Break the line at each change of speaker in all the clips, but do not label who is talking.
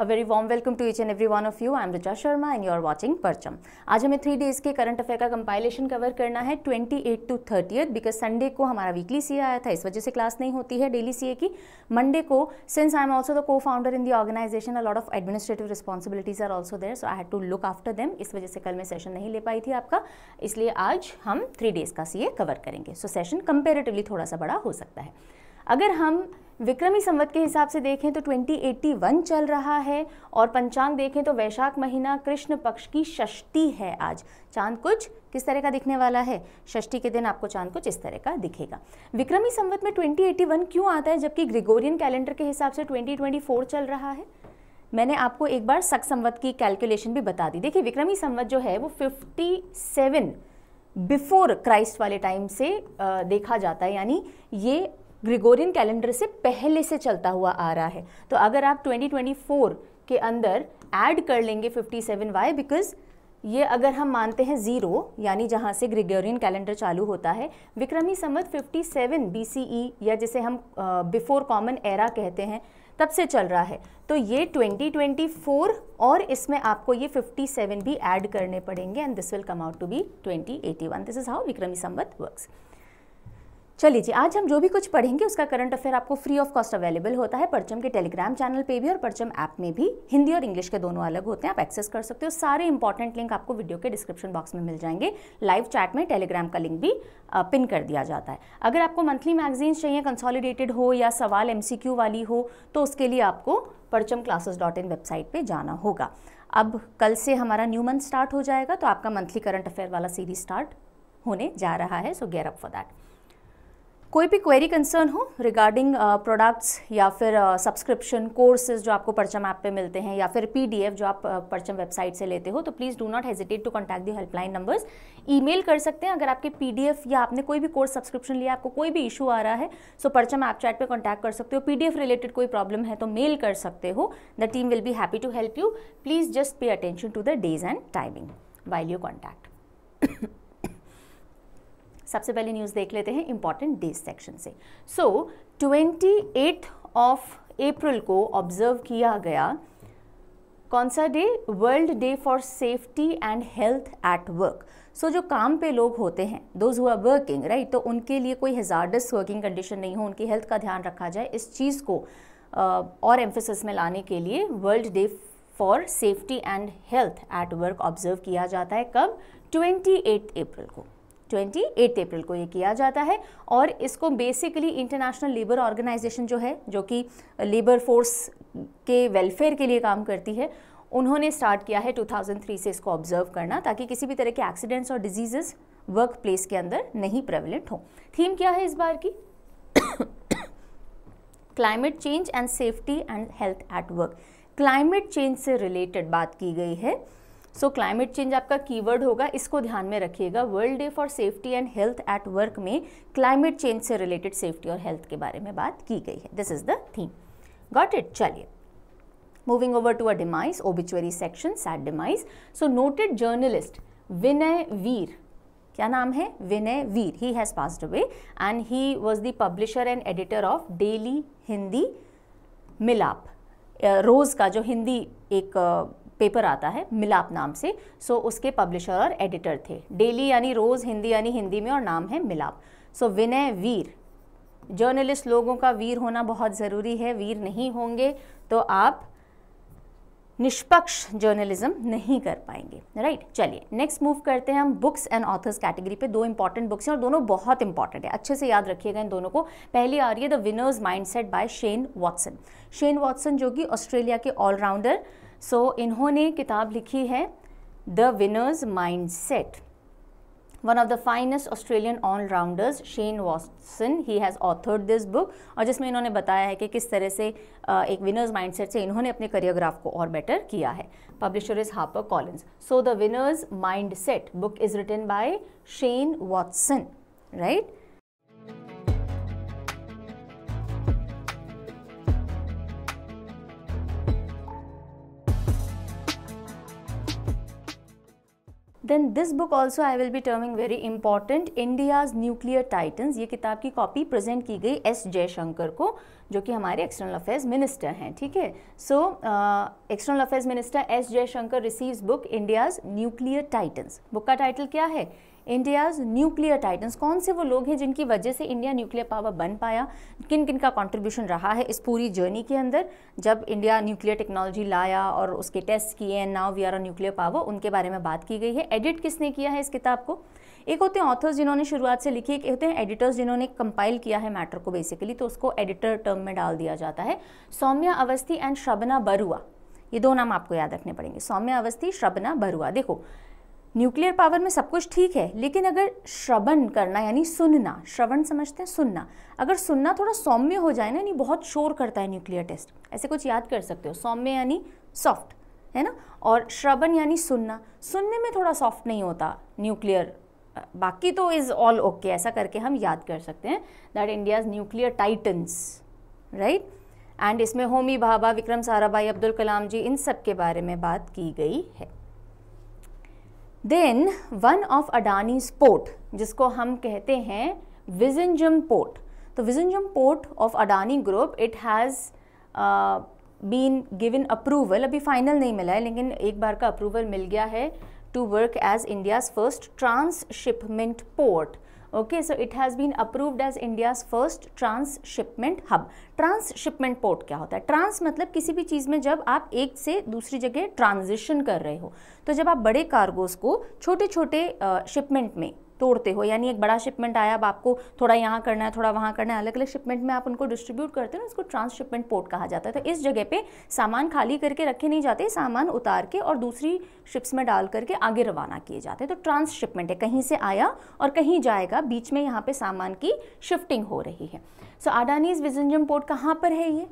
A very warm welcome to each and every one of you I am Richa Sharma and you are watching Parcham. आज हमें three days के current affair का compilation cover करना है twenty eight to 30th because Sunday को हमारा weekly CA आया था इस वजह से क्लास नहीं होती है डेली सी ए की मंडे को since I am also the co founder in the organisation a lot of administrative responsibilities are also there so I had to look after them इस वजह से कल मैं सेशन नहीं ले पाई थी आपका इसलिए आज हम थ्री डेज का सी ए कवर करेंगे सो सेशन कंपेरेटिवली थोड़ा सा बड़ा हो सकता है अगर हम विक्रमी संवत के हिसाब से देखें तो 2081 चल रहा है और पंचांग देखें तो वैशाख महीना कृष्ण पक्ष की षष्ठी है आज चांद कुछ किस तरह का दिखने वाला है षष्ठी के दिन आपको चांद कुछ इस तरह का दिखेगा विक्रमी संवत में 2081 क्यों आता है जबकि ग्रिगोरियन कैलेंडर के हिसाब से 2024 चल रहा है मैंने आपको एक बार सक संवत की कैलकुलेशन भी बता दी देखिए विक्रमी संवत जो है वो फिफ्टी बिफोर क्राइस्ट वाले टाइम से देखा जाता है यानी ये ग्रिगोरियन कैलेंडर से पहले से चलता हुआ आ रहा है तो अगर आप 2024 के अंदर ऐड कर लेंगे 57 वाई बिकॉज ये अगर हम मानते हैं ज़ीरो यानी जहाँ से ग्रिगोरियन कैलेंडर चालू होता है विक्रमी संवत 57 बीसीई e या जिसे हम बिफोर कॉमन एरा कहते हैं तब से चल रहा है तो ये 2024 और इसमें आपको ये 57 भी ऐड करने पड़ेंगे and this will come out to be 2081 this is how Vikrami Sambat works चलिए जी आज हम जो भी कुछ पढ़ेंगे उसका करंट अफेयर आपको फ्री ऑफ कॉस्ट अवेलेबल होता है परचम के टेलीग्राम चैनल पे भी और परचम ऐप में भी हिंदी और इंग्लिश के दोनों अलग होते हैं आप एक्सेस कर सकते हो सारे इंपॉर्टेंट लिंक आपको वीडियो के डिस्क्रिप्शन बॉक्स में मिल जाएंगे लाइव चैट में टेलीग्राम का लिंक भी पिन कर दिया जाता है अगर आपको मंथली मैगजीन चाहिए कंसॉलिडेटेड हो या सवाल एम वाली हो तो उसके लिए आपको परचम डॉट इन वेबसाइट पर जाना होगा अब कल से हमारा न्यू मंथ स्टार्ट हो जाएगा तो आपका मंथली करंट अफेयर वाला सीरीज स्टार्ट होने जा रहा है so gear up for that कोई भी क्वेरी कंसर्न हो रिगार्डिंग प्रोडक्ट्स uh, या फिर सब्सक्रिप्शन uh, कोर्सेज जो आपको परचम ऐप पे मिलते हैं या फिर पीडीएफ जो आप uh, परचम वेबसाइट से लेते हो तो please do not hesitate to contact the helpline numbers email कर सकते हैं अगर आपके पीडीएफ या आपने कोई भी कोर्स सब्सक्रिप्शन लिया आपको कोई भी इशू आ रहा है सो परचम ऐप चैट पर कॉन्टैक्ट कर सकते हो पी रिलेटेड कोई प्रॉब्लम है तो मेल कर सकते हो the team will be happy to help you please just pay attention to the days and timing while you contact सबसे पहले न्यूज़ देख लेते हैं इंपॉर्टेंट डेज सेक्शन से so twenty eight of April को ऑब्जर्व किया गया कौन सा day world day for safety and health at work so जो काम पे लोग होते हैं दोज हुआ वर्किंग राइट तो उनके लिए कोई हजार्डस वर्किंग कंडीशन नहीं हो उनकी हेल्थ का ध्यान रखा जाए इस चीज़ को और एम्फोसिस में लाने के लिए world day for safety and health at work observe किया जाता है कब ट्वेंटी अप्रैल को ट्वेंटी एट अप्रैल को ये किया जाता है और इसको बेसिकली इंटरनेशनल लेबर ऑर्गेनाइजेशन जो है जो कि लेबर फोर्स के वेलफेयर के लिए काम करती है उन्होंने स्टार्ट किया है 2003 से इसको ऑब्जर्व करना ताकि किसी भी तरह के एक्सीडेंट्स और डिजीजेस वर्क प्लेस के अंदर नहीं प्रेवलेंट हो थीम क्या है इस बार की climate change and safety and health at work climate change से रिलेटेड बात की गई है सो क्लाइमेट चेंज आपका कीवर्ड होगा इसको ध्यान में रखिएगा world day for safety and health at work में क्लाइमेट चेंज से रिलेटेड सेफ्टी और हेल्थ के बारे में बात की गई है this is the theme got it चलिए moving over to a demise obituary section sad demise so noted journalist Vinay Vir क्या नाम है Vinay Vir he has passed away and he was the publisher and editor of daily Hindi Milap रोज़ का जो हिंदी एक uh, paper आता है मिलाप नाम से सो उसके पब्लिशर और एडिटर थे डेली यानी रोज़ हिंदी यानी हिंदी में और नाम है मिलाप सो विनय वीर जर्नलिस्ट लोगों का वीर होना बहुत ज़रूरी है वीर नहीं होंगे तो आप निष्पक्ष जर्नलिज्म नहीं कर पाएंगे राइट right? चलिए नेक्स्ट मूव करते हैं हम बुक्स एंड ऑथर्स कैटेगरी पे दो इंपॉर्टेंट बुक्स हैं और दोनों बहुत इंपॉर्टेंट है अच्छे से याद रखिएगा इन दोनों को पहली आ रही है the winners mindset by Shane Watson Shane Watson जो कि ऑस्ट्रेलिया के ऑलराउंडर सो so, इन्होंने किताब लिखी है the winner's mindset one of the finest Australian all rounders Shane Watson he has authored this book और जिसमें इन्होंने बताया है कि किस तरह से एक विनर्स माइंड सेट से इन्होंने अपने करियोग्राफ को और बेटर किया है publisher is Harper Collins so the winner's mindset book is written by Shane Watson right then this book also I will be terming very important India's nuclear titans ये किताब की कॉपी प्रेजेंट की गई S Jaishankar को जो कि हमारे external affairs minister हैं ठीक है so external affairs minister S Jaishankar receives book India's nuclear titans book का टाइटल क्या है इंडियाज़ न्यूक्लियर टाइटन्स कौन से वो लोग हैं जिनकी वजह से इंडिया न्यूक्लियर पावर बन पाया किन किन का कंट्रीब्यूशन रहा है इस पूरी जर्नी के अंदर जब इंडिया न्यूक्लियर टेक्नोलॉजी लाया और उसके टेस्ट किए and now we are a nuclear power उनके बारे में बात की गई है एडिट किसने किया है इस किताब को एक होते हैं ऑथर्स जिन्होंने शुरुआत से लिखी एक होते हैं एडिटर्स जिन्होंने कंपाइल किया है मैटर को बेसिकली तो उसको एडिटर टर्म में डाल दिया जाता है सौम्या अवस्थी एंड श्रबना बरुआ ये दो नाम आपको याद रखने पड़ेंगे सौम्या अवस्थी श्रबना बरुआ देखो न्यूक्लियर पावर में सब कुछ ठीक है लेकिन अगर श्रवण करना यानी सुनना श्रवण समझते हैं सुनना अगर सुनना थोड़ा सौम्य हो जाए ना यानी बहुत शोर करता है न्यूक्लियर टेस्ट ऐसे कुछ याद कर सकते हो सौम्य यानी सॉफ्ट है ना और श्रवण यानी सुनना सुनने में थोड़ा सॉफ्ट नहीं होता न्यूक्लियर बाकी तो इज़ ऑल ओके ऐसा करके हम याद कर सकते हैं that India nuclear titans right and इसमें होमी भाभा विक्रम साराभाई अब्दुल कलाम जी इन सब के बारे में बात की गई है then one of Adani's port जिसको हम कहते हैं विजनजम पोर्ट तो Vizhinjam port of Adani group it has been given approval अभी फाइनल नहीं मिला है लेकिन एक बार का अप्रूवल मिल गया है to work as India's first transshipment port Okay, so it has been approved as India's first transshipment hub. Transshipment port क्या होता है ट्रांस मतलब किसी भी चीज़ में जब आप एक से दूसरी जगह ट्रांजिशन कर रहे हो तो जब आप बड़े कार्गोस को छोटे छोटे शिपमेंट में तोड़ते हो यानी एक बड़ा शिपमेंट आया अब आपको थोड़ा यहाँ करना है थोड़ा वहाँ करना है अलग अलग शिपमेंट में आप उनको डिस्ट्रीब्यूट करते हो ना इसको ट्रांसशिपमेंट पोर्ट कहा जाता है तो इस जगह पे सामान खाली करके रखे नहीं जाते सामान उतार के और दूसरी शिप्स में डाल करके आगे रवाना किए जाते हैं तो ट्रांसशिपमेंट है कहीं से आया और कहीं जाएगा बीच में यहाँ पर सामान की शिफ्टिंग हो रही है सो अडानीज विजंजम पोर्ट कहाँ पर है ये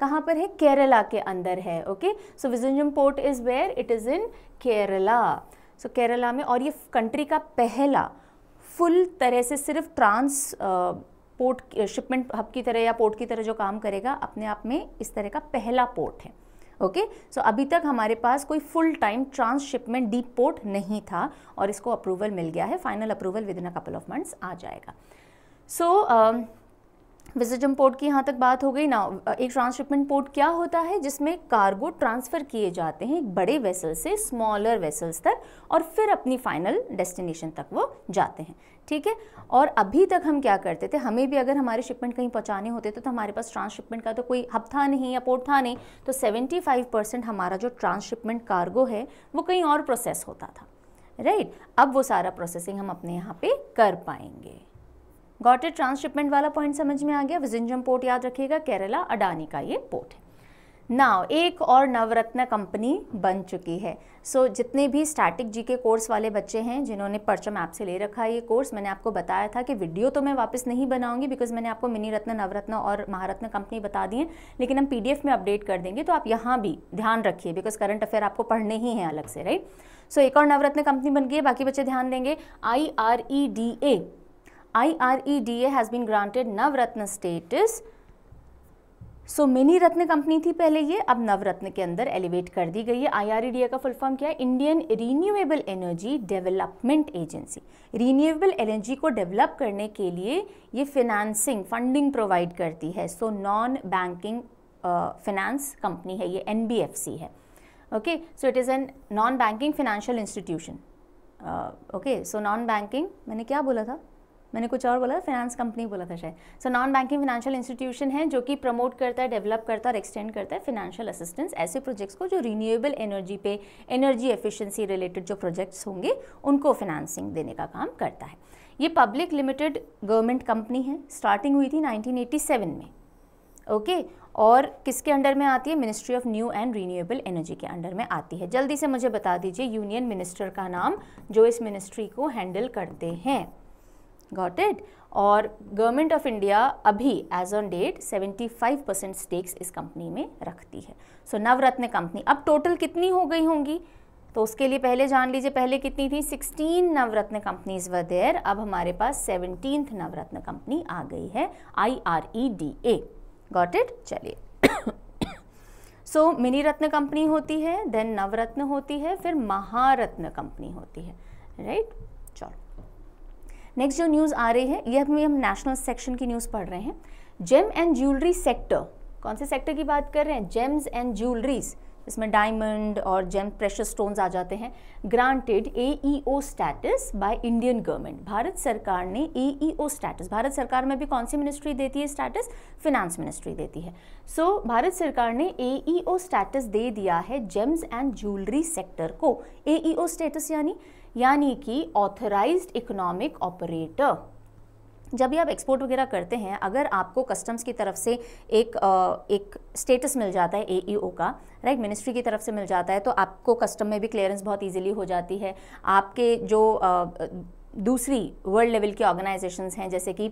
कहाँ पर है केरला के अंदर है okay so Vizhinjam port is where it is in Kerala so Kerala में और ये कंट्री का पहला फुल तरह से सिर्फ ट्रांस पोर्ट शिपमेंट हब की तरह या पोर्ट की तरह जो काम करेगा अपने आप में इस तरह का पहला पोर्ट है ओके okay? सो so, अभी तक हमारे पास कोई full time transshipment deep port नहीं था और इसको अप्रूवल मिल गया है final approval within a couple of months so जाएगा सो so, uh, विजिटम पोर्ट की यहाँ तक बात हो गई ना एक ट्रांसशिपमेंट पोर्ट क्या होता है जिसमें कार्गो ट्रांसफ़र किए जाते हैं एक बड़े वेसल से स्मॉलर वेसल्स तक और फिर अपनी फाइनल डेस्टिनेशन तक वो जाते हैं ठीक है और अभी तक हम क्या करते थे हमें भी अगर हमारे शिपमेंट कहीं पहुँचाने होते थे तो, तो हमारे पास ट्रांसशिपमेंट का तो कोई हब था नहीं या पोर्ट था नहीं तो सेवेंटी परसेंट हमारा जो ट्रांसशिपमेंट कार्गो है वो कहीं और प्रोसेस होता था राइट अब वो सारा प्रोसेसिंग हम अपने यहाँ पर कर पाएंगे गॉट इट ट्रांसशिपमेंट वाला पॉइंट समझ में आ गया विजिंजम पोर्ट याद रखिएगा केरला अडानी का ये पोर्ट है ना एक और नवरत्न कंपनी बन चुकी है सो so, जितने भी स्टैटिक जी के कोर्स वाले बच्चे हैं जिन्होंने परचम ऐप से ले रखा है ये कोर्स मैंने आपको बताया था कि वीडियो तो मैं वापस नहीं बनाऊंगी बिकॉज मैंने आपको मिनी रत्न नवरत्न और महारत्न कंपनी बता दी है लेकिन हम पी में अपडेट कर देंगे तो आप यहाँ भी ध्यान रखिए बिकॉज करंट अफेयर आपको पढ़ने ही हैं अलग से राइट सो so, एक और नवरत्न कंपनी बन गई है बाकी बच्चे ध्यान देंगे I R E D A IREDA has been granted Navratna status. So mini ratna company थी पहले ये अब नवरत्न के अंदर एलिवेट कर दी गई है आईआरईडीए का फुल फॉर्म क्या है Indian renewable energy development agency renewable energy को डेवलप करने के लिए ये फिनेंसिंग फंडिंग प्रोवाइड करती है so non banking finance company है ये एन है okay so it is an non banking financial institution okay so non banking मैंने क्या बोला था मैंने कुछ और बोला फाइनेंस कंपनी बोला था शायद so non banking financial institution है जो कि प्रमोट करता है डेवलप करता है और एक्सटेंड करता है फाइनेंशियल असिस्टेंस ऐसे प्रोजेक्ट्स को जो रीन्यूएबल एनर्जी पे एनर्जी एफिशिएंसी रिलेटेड जो प्रोजेक्ट्स होंगे उनको फाइनेंसिंग देने का काम करता है ये पब्लिक लिमिटेड गवर्नमेंट कंपनी है स्टार्टिंग हुई थी नाइनटीन में ओके okay? और किसके अंडर में आती है ministry of new and renewable energy के अंडर में आती है जल्दी से मुझे बता दीजिए यूनियन मिनिस्टर का नाम जो इस मिनिस्ट्री को हैंडल करते हैं गॉट इट और गवर्नमेंट ऑफ इंडिया अभी as on date 75 percent stakes इस कंपनी में रखती है सो so, नवरत्न कंपनी अब टोटल कितनी हो गई होंगी तो उसके लिए पहले जान लीजिए पहले कितनी थी 16 नवरत्न कंपनीज व देयर अब हमारे पास सेवनटीन नवरत्न कंपनी आ गई है I R E D A got it चलिए सो मिनी रत्न कंपनी होती है देन नवरत्न होती है फिर महारत्न कंपनी होती है राइट right? नेक्स्ट जो न्यूज़ आ रही है ये अभी हम नेशनल सेक्शन की न्यूज़ पढ़ रहे हैं जेम एंड ज्वेलरी सेक्टर कौन से सेक्टर की बात कर रहे हैं जेम्स एंड ज्वेलरीज इसमें डायमंड और जेम प्रेशर स्टोन्स आ जाते हैं granted A E O status by Indian government Bharat सरकार ने ओ स्टैटस e भारत सरकार में भी कौन सी मिनिस्ट्री देती है स्टैटस फिनेंस मिनिस्ट्री देती है सो so, भारत सरकार ने ओ स्टैटस e दे दिया है जेम्स एंड ज्वेलरी सेक्टर को ए ई ओ स्टेटस यानी यानी कि ऑथराइज्ड इकोनॉमिक ऑपरेटर जब भी आप एक्सपोर्ट वगैरह करते हैं अगर आपको कस्टम्स की तरफ से एक आ, एक स्टेटस मिल जाता है एईओ e का राइट मिनिस्ट्री की तरफ से मिल जाता है तो आपको कस्टम में भी क्लियरेंस बहुत इजीली हो जाती है आपके जो आ, दूसरी वर्ल्ड लेवल की ऑर्गेनाइजेशंस हैं जैसे कि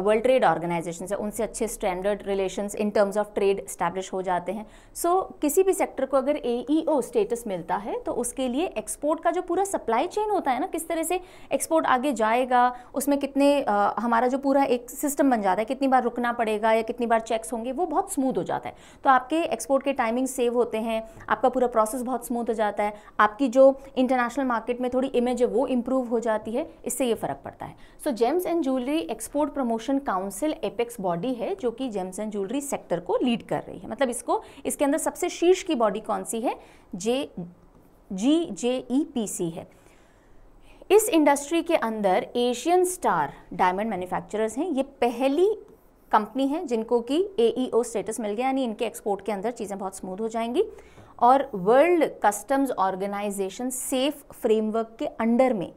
वर्ल्ड ट्रेड ऑर्गेनाइजेशन है उनसे अच्छे standard relation in terms of trade establish हो जाते हैं सो so, किसी भी सेक्टर को अगर ए स्टेटस e मिलता है तो उसके लिए एक्सपोर्ट का जो पूरा सप्लाई चेन होता है ना किस तरह से एक्सपोर्ट आगे जाएगा उसमें कितने आ, हमारा जो पूरा एक सिस्टम बन जाता है कितनी बार रुकना पड़ेगा या कितनी बार चेक्स होंगे वो बहुत स्मूथ हो जाता है तो आपके एक्सपोर्ट के टाइमिंग सेव होते हैं आपका पूरा प्रोसेस बहुत स्मूथ हो जाता है आपकी जो इंटरनेशनल मार्केट में थोड़ी इमेज है वो इम्प्रूव हो जाती है इससे ये फ़र्क पड़ता है so gems and jewellery export promotion promotion council apex body है जो कि जेम्स एंड ज्वेलरी सेक्टर को लीड कर रही है मतलब इसको इसके अंदर सबसे शीर्ष की बॉडी कौन सी है जे जी जे ई पी सी है इस इंडस्ट्री के अंदर एशियन स्टार डायमंड मैन्युफैक्चरर्स हैं ये पहली कंपनी है जिनको कि एईओ स्टेटस e मिल गया यानी इनके एक्सपोर्ट के अंदर चीज़ें बहुत स्मूथ हो जाएंगी और world customs organisation safe framework के अंडर में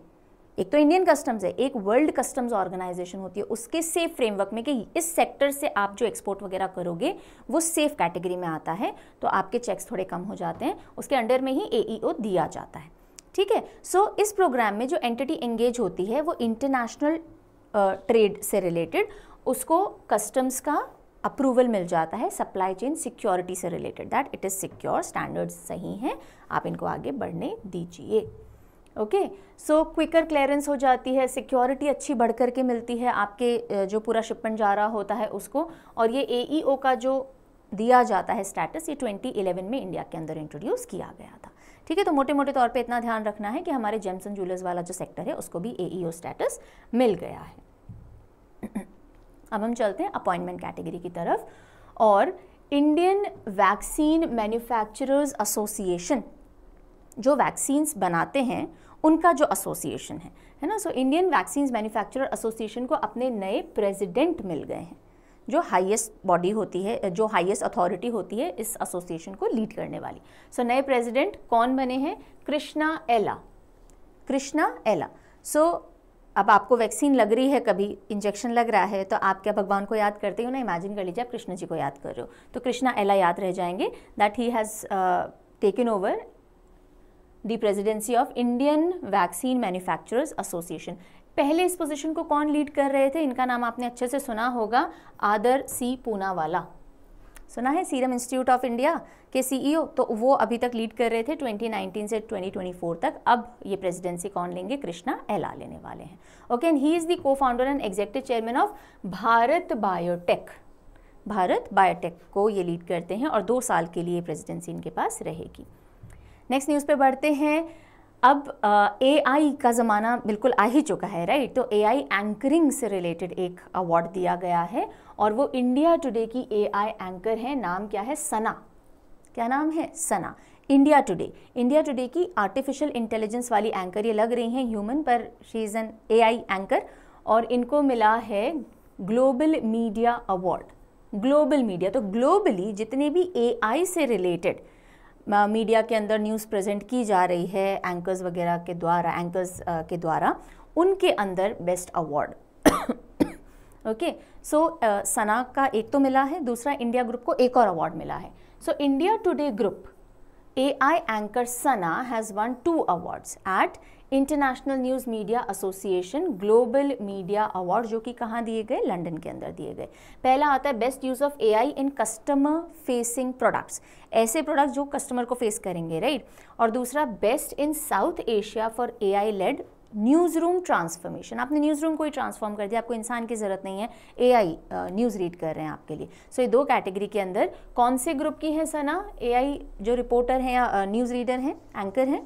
एक तो इंडियन कस्टम्स है एक वर्ल्ड कस्टम्स ऑर्गेनाइजेशन होती है उसके सेफ फ्रेमवर्क में कि इस सेक्टर से आप जो एक्सपोर्ट वगैरह करोगे वो सेफ कैटेगरी में आता है तो आपके चेक्स थोड़े कम हो जाते हैं उसके अंडर में ही एईओ e दिया जाता है ठीक है सो इस प्रोग्राम में जो एंटिटी एंगेज होती है वो इंटरनेशनल ट्रेड से रिलेटेड उसको कस्टम्स का अप्रूवल मिल जाता है सप्लाई चेन सिक्योरिटी से related that it is secure standards सही हैं आप इनको आगे बढ़ने दीजिए ओके सो क्विकर क्लियरेंस हो जाती है सिक्योरिटी अच्छी बढ़ करके मिलती है आपके जो पूरा शिपमेंट जा रहा होता है उसको और ये ओ e का जो दिया जाता है स्टेटस ये 2011 में इंडिया के अंदर इंट्रोड्यूस किया गया था ठीक है तो मोटे मोटे तौर पे इतना ध्यान रखना है कि हमारे जेम्स एंड जूलर्स वाला जो सेक्टर है उसको भी ओ स्टेटस e मिल गया है अब हम चलते हैं अपॉइंटमेंट कैटेगरी की तरफ और इंडियन वैक्सीन मैन्युफैक्चरर्स एसोसिएशन जो वैक्सीन्स बनाते हैं उनका जो एसोसिएशन है है ना so Indian vaccine manufacturer association को अपने नए प्रेसिडेंट मिल गए हैं जो हाईएस्ट बॉडी होती है जो हाईएस्ट अथॉरिटी होती है इस एसोसिएशन को लीड करने वाली सो so, नए प्रेसिडेंट कौन बने हैं कृष्णा एला कृष्णा एला सो so, अब आपको वैक्सीन लग रही है कभी इंजेक्शन लग रहा है तो आप क्या भगवान को याद करते हो ना इमेजिन कर लीजिए आप कृष्ण जी को याद कर रहे हो तो कृष्णा एला याद रह जाएंगे that he has taken over the presidency of Indian vaccine manufacturers association पहले इस पोजीशन को कौन लीड कर रहे थे इनका नाम आपने अच्छे से सुना होगा आदर सी पूनावाला सुना है सीरम इंस्टीट्यूट ऑफ इंडिया के सीईओ e तो वो अभी तक लीड कर रहे थे 2019 से 2024 तक अब ये प्रेसिडेंसी कौन लेंगे कृष्णा एला लेने वाले हैं okay and he is the co founder and executive chairman of Bharat Biotech Bharat Biotech को ये लीड करते हैं और दो साल के लिए प्रेजिडेंसी इनके पास रहेगी नेक्स्ट न्यूज़ पे बढ़ते हैं अब ए आई का ज़माना बिल्कुल आ ही चुका है राइट तो ए आई एंकरिंग से रिलेटेड एक अवार्ड दिया गया है और वो इंडिया टुडे की ए आई एंकर है नाम क्या है सना क्या नाम है Sana India Today India Today की आर्टिफिशियल इंटेलिजेंस वाली एंकर ये लग रही हैं ह्यूमन पर she is an A I anchor और इनको मिला है global media award global media तो ग्लोबली जितने भी ए आई से रिलेटेड मीडिया के अंदर न्यूज़ प्रेजेंट की जा रही है एंकर्स वगैरह के द्वारा एंकर्स के द्वारा उनके अंदर best award okay so Sana का एक तो मिला है दूसरा इंडिया ग्रुप को एक और अवार्ड मिला है so India Today group A I anchor Sana has won two awards at international news media association global media award जो कि कहाँ दिए गए लंदन के अंदर दिए गए पहला आता है best use of AI in customer facing products ऐसे प्रोडक्ट जो कस्टमर को फेस करेंगे राइट और दूसरा best in South Asia for AI led newsroom transformation आपने न्यूज़ रूम को ही ट्रांसफॉर्म कर दिया आपको इंसान की ज़रूरत नहीं है आई न्यूज़ रीड कर रहे हैं आपके लिए सो so, ये दो कैटेगरी के अंदर कौन से ग्रुप की है सना आई जो रिपोर्टर हैं या न्यूज़ रीडर हैं एंकर हैं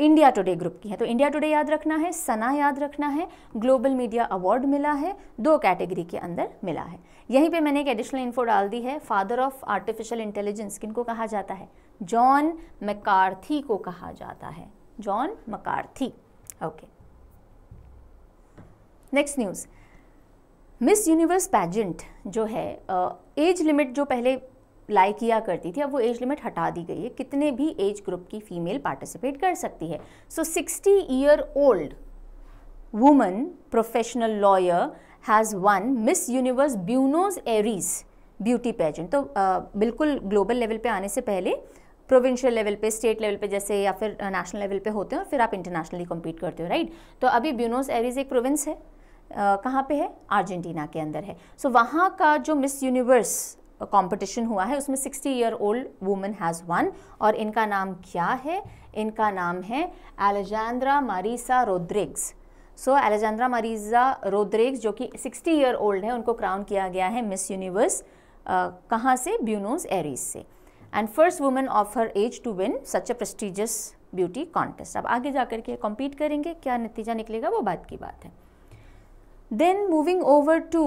इंडिया टुडे ग्रुप की है तो इंडिया टुडे याद रखना है सना याद रखना है ग्लोबल मीडिया अवार्ड मिला है दो कैटेगरी के अंदर मिला है यहीं पे मैंने एक एडिशनल इन्फो डाल दी है फादर ऑफ आर्टिफिशियल इंटेलिजेंस किनको कहा जाता है जॉन मकार्थी को कहा जाता है John McCarthy okay next news Miss Universe pageant जो है एज लिमिट जो पहले अप्लाई किया करती थी अब वो एज लिमिट हटा दी गई है कितने भी एज ग्रुप की फीमेल पार्टिसिपेट कर सकती है so sixty year old woman professional lawyer has won Miss Universe Buenos Aires beauty pageant तो आ, बिल्कुल ग्लोबल लेवल पे आने से पहले प्रोविंशियल लेवल पे स्टेट लेवल पे जैसे या फिर नेशनल लेवल पे होते हो फिर आप इंटरनेशनली कम्पीट करते हो राइट तो अभी ब्यूनोस एरीज एक प्रोविंस है कहाँ पे है अर्जेंटीना के अंदर है सो so, वहाँ का जो मिस यूनिवर्स कंपटीशन हुआ है उसमें 60 year old women has won और इनका नाम क्या है इनका नाम है एलेजेंड्रा मारीसा रोड्रिग्स सो एलेजेंड्रा मारीसा रोड्रिग्स जो कि 60 ईयर ओल्ड है उनको क्राउन किया गया है मिस यूनिवर्स कहाँ से ब्यूनोज एरीज से and first women of her age to win such a prestigious beauty contest अब आगे जा के कॉम्पीट करेंगे क्या नतीजा निकलेगा वो बात की बात है then moving over to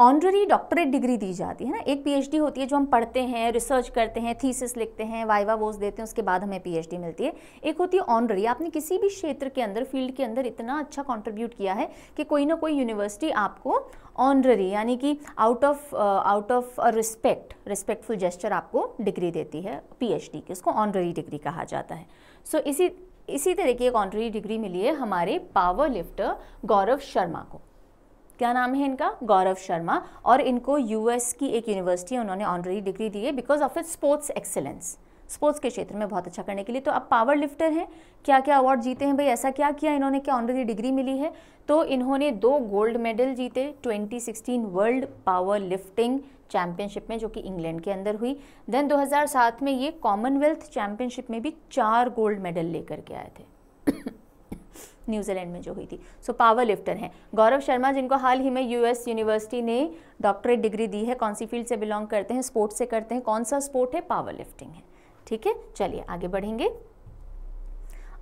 honorary doctorate degree दी जाती है ना एक पीएचडी होती है जो हम पढ़ते हैं रिसर्च करते हैं थीसिस लिखते हैं वाइवा वोज देते हैं उसके बाद हमें पीएचडी मिलती है एक होती है ऑनररी आपने किसी भी क्षेत्र के अंदर फील्ड के अंदर इतना अच्छा कॉन्ट्रीब्यूट किया है कि कोई ना कोई यूनिवर्सिटी आपको ऑनररी यानी कि out of out of respect respectful gesture आपको डिग्री देती है पीएचडी की उसको ऑनररी डिग्री कहा जाता है सो so, इसी इसी तरह की एक ऑनररी डिग्री मिली है हमारे पावर लिफ्टर गौरव शर्मा को क्या नाम है इनका गौरव शर्मा और इनको यूएस की एक यूनिवर्सिटी है उन्होंने ऑनररी डिग्री दी है because of it sports excellence sports के क्षेत्र में बहुत अच्छा करने के लिए तो अब पावर लिफ्टर हैं क्या क्या अवार्ड जीते हैं भाई ऐसा क्या किया इन्होंने क्या ऑनररी डिग्री मिली है तो इन्होंने दो गोल्ड मेडल जीते 2016 वर्ल्ड पावर लिफ्टिंग चैम्पियनशिप में जो कि इंग्लैंड के अंदर हुई देन 2007 में ये कॉमनवेल्थ चैम्पियनशिप में भी चार गोल्ड मेडल लेकर के आए थे न्यूजीलैंड में जो हुई थी सो पावर लिफ्टर हैं गौरव शर्मा जिनको हाल ही में यूएस यूनिवर्सिटी ने डॉक्टरेट डिग्री दी है कौन सी फील्ड से बिलोंग करते हैं स्पोर्ट से करते हैं कौन सा स्पोर्ट है पावर लिफ्टिंग है ठीक है चलिए आगे बढ़ेंगे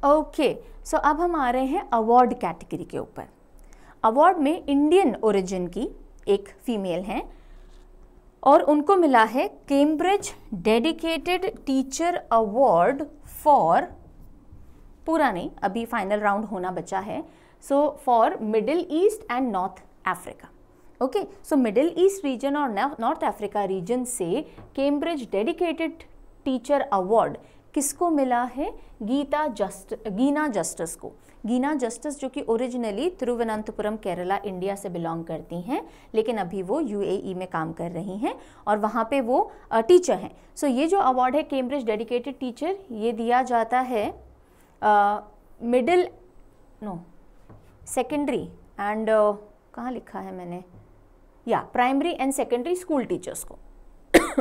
ओके okay, सो so अब हम आ रहे हैं अवार्ड कैटेगरी के ऊपर अवार्ड में इंडियन ओरिजिन की एक फीमेल हैं और उनको मिला है Cambridge dedicated teacher award for पूरा नहीं अभी फाइनल राउंड होना बचा है so for Middle East and North Africa okay so Middle East region और नॉर्थ अफ्रीका रीजन से कैम्ब्रिज डेडिकेटेड टीचर अवार्ड किसको मिला है गीता जस्ट गीना जस्टिस को गीना जस्टिस जो कि ओरिजिनली तिरुवनंतपुरम केरला इंडिया से बिलोंग करती हैं लेकिन अभी वो यूएई e में काम कर रही हैं और वहाँ पे वो टीचर हैं सो so, ये जो अवार्ड है कैम्ब्रिज डेडिकेटेड टीचर ये दिया जाता है मिडिल नो सेकेंडरी एंड कहाँ लिखा है मैंने या primary and secondary school teachers को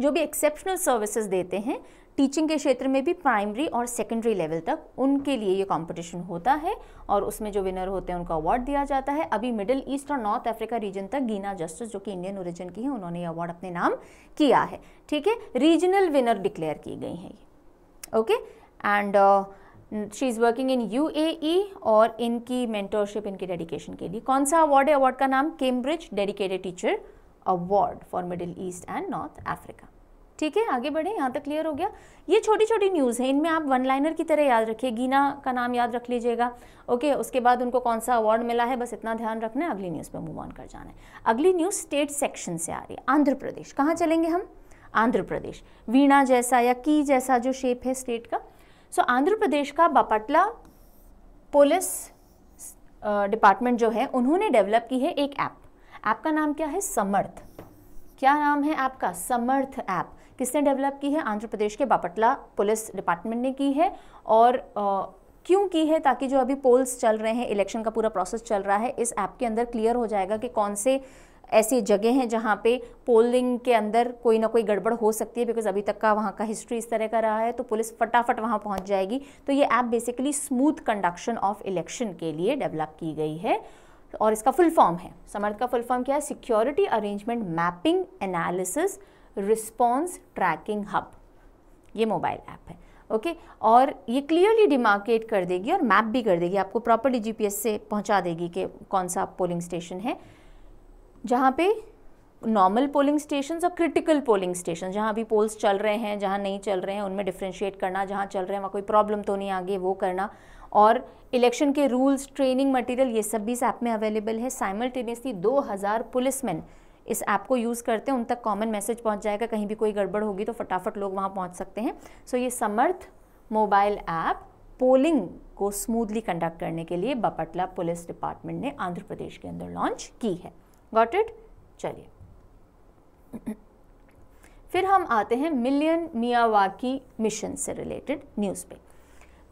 जो भी एक्सेप्शनल सर्विसेज देते हैं टीचिंग के क्षेत्र में भी प्राइमरी और सेकेंडरी लेवल तक उनके लिए ये कंपटीशन होता है और उसमें जो विनर होते हैं उनका अवार्ड दिया जाता है अभी मिडिल ईस्ट और नॉर्थ अफ्रीका रीजन तक गीना जस्टिस जो कि इंडियन ओरिजिन की है उन्होंने ये अवार्ड अपने नाम किया है ठीक है रीजनल विनर डिक्लेयर की गई है ये okay and she is working in U और इनकी मेंटरशिप इनकी डेडिकेशन के लिए कौन सा अवार्ड है अवार्ड का नाम Cambridge dedicated teacher award for Middle East and North Africa ठीक है आगे बढ़े यहाँ तक क्लियर हो गया ये छोटी छोटी न्यूज़ है इनमें आप वन लाइनर की तरह याद रखिए गीना का नाम याद रख लीजिएगा ओके उसके बाद उनको कौन सा अवार्ड मिला है बस इतना ध्यान रखना है अगली न्यूज़ पे मूव ऑन कर जाना है अगली न्यूज़ स्टेट सेक्शन से आ रही है आंध्र प्रदेश कहाँ चलेंगे हम आंध्र प्रदेश वीणा जैसा या की जैसा जो शेप है स्टेट का सो आंध्र प्रदेश का बापटला पुलिस डिपार्टमेंट जो है उन्होंने डेवलप की है एक ऐप ऐप का नाम क्या है समर्थ क्या नाम है ऐप का समर्थ ऐप किसने डेवलप की है आंध्र प्रदेश के बापटला पुलिस डिपार्टमेंट ने की है और आ, uh, क्यों की है ताकि जो अभी पोल्स चल रहे हैं इलेक्शन का पूरा प्रोसेस चल रहा है इस ऐप के अंदर क्लियर हो जाएगा कि कौन से ऐसी जगह हैं जहाँ पे पोलिंग के अंदर कोई ना कोई गड़बड़ हो सकती है बिकॉज अभी तक का वहाँ का हिस्ट्री इस तरह का रहा है तो पुलिस फटाफट वहाँ पहुँच जाएगी तो ये app basically smooth conduction of election के लिए डेवलप की गई है और इसका फुल फॉर्म है समर्थ का फुल फॉर्म क्या है security arrangement mapping analysis response tracking hub ये मोबाइल ऐप है ओके okay? और ये क्लियरली डिमार्केट कर देगी और मैप भी कर देगी आपको प्रॉपरली जीपीएस से पहुंचा देगी कि कौन सा पोलिंग स्टेशन है जहाँ पे नॉर्मल पोलिंग स्टेशन और क्रिटिकल पोलिंग स्टेशन जहाँ भी पोल्स चल रहे हैं जहाँ नहीं चल रहे हैं उनमें डिफ्रेंशिएट करना जहाँ चल रहे हैं वहाँ कोई प्रॉब्लम तो नहीं आगे वो करना और इलेक्शन के रूल्स ट्रेनिंग मटेरियल ये सब भी इस ऐप में अवेलेबल है साइमल्टेनियसली 2000 पुलिसमैन इस ऐप को यूज़ करते हैं उन तक कॉमन मैसेज पहुंच जाएगा कहीं भी कोई गड़बड़ होगी तो फटाफट लोग वहां पहुंच सकते हैं सो so, ये समर्थ मोबाइल ऐप पोलिंग को स्मूथली कंडक्ट करने के लिए बपटला पुलिस डिपार्टमेंट ने आंध्र प्रदेश के अंदर लॉन्च की है गॉट इट चलिए फिर हम आते हैं मिलियन मियावाकी मिशन से रिलेटेड न्यूज़ पे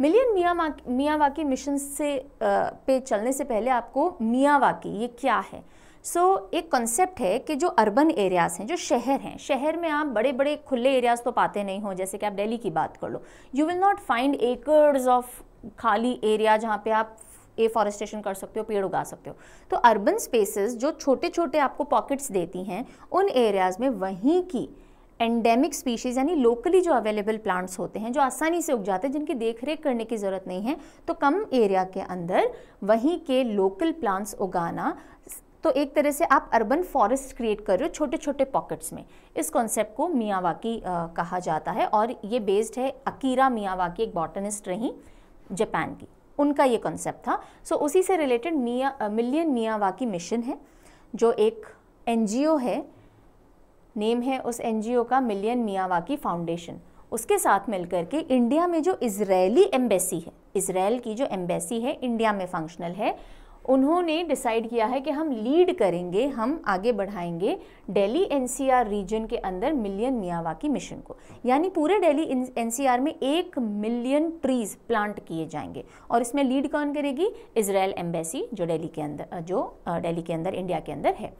मिलियन मिया मियावाकी मिशन से पे चलने से पहले आपको मियावाकी ये क्या है सो so, एक कॉन्सेप्ट है कि जो अर्बन एरियाज़ हैं जो शहर हैं शहर में आप बड़े बड़े खुले एरियाज़ तो पाते नहीं हो जैसे कि आप दिल्ली की बात कर लो you will not find acres of खाली एरिया जहाँ पे आप एफॉरेस्टेशन कर सकते हो पेड़ उगा सकते हो तो अर्बन स्पेसेस जो छोटे छोटे आपको पॉकेट्स देती हैं उन एरियाज़ में वहीं की एंडेमिक स्पीशीज़ यानी लोकली जो अवेलेबल प्लांट्स होते हैं जो आसानी से उग जाते हैं जिनकी देखरेख करने की ज़रूरत नहीं है तो कम एरिया के अंदर वहीं के लोकल प्लांट्स उगाना तो एक तरह से आप अर्बन फॉरेस्ट क्रिएट कर रहे हो छोटे छोटे पॉकेट्स में इस कॉन्सेप्ट को मियावाकी कहा जाता है और ये बेस्ड है अकीरा मियावाकी एक बॉटनिस्ट रही जापान की उनका ये कॉन्सेप्ट था सो so, उसी से रिलेटेड मिया मिलियन की मिशन है जो एक एनजीओ है नेम है उस एनजीओ का मिलियन की फाउंडेशन उसके साथ मिलकर के इंडिया में जो इसराइली एम्बेसी है इसराइल की जो एम्बेसी है इंडिया में फंक्शनल है उन्होंने डिसाइड किया है कि हम लीड करेंगे हम आगे बढ़ाएंगे दिल्ली एनसीआर रीजन के अंदर मिलियन की मिशन को यानी पूरे दिल्ली एनसीआर में एक मिलियन ट्रीज़ प्लांट किए जाएंगे और इसमें लीड कौन करेगी इसराइल एम्बेसी जो दिल्ली के अंदर जो दिल्ली के अंदर इंडिया के अंदर है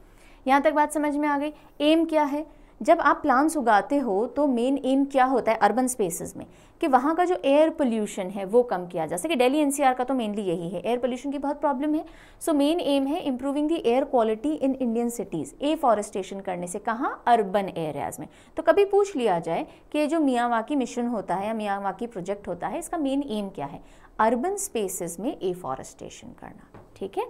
यहाँ तक बात समझ में आ गई एम क्या है जब आप प्लांट्स उगाते हो तो मेन एम क्या होता है अर्बन स्पेसेस में कि वहाँ का जो एयर पोल्यूशन है वो कम किया जा सके डेली एनसीआर का तो मेनली यही है एयर पोल्यूशन की बहुत प्रॉब्लम है सो मेन एम है improving the air quality in Indian cities afforestation करने से कहाँ अर्बन एरियाज़ में तो कभी पूछ लिया जाए कि जो मियावाकी मिशन होता है या मियावाकी प्रोजेक्ट होता है इसका मेन एम क्या है अर्बन स्पेसिस में एफॉरेस्टेशन करना ठीक है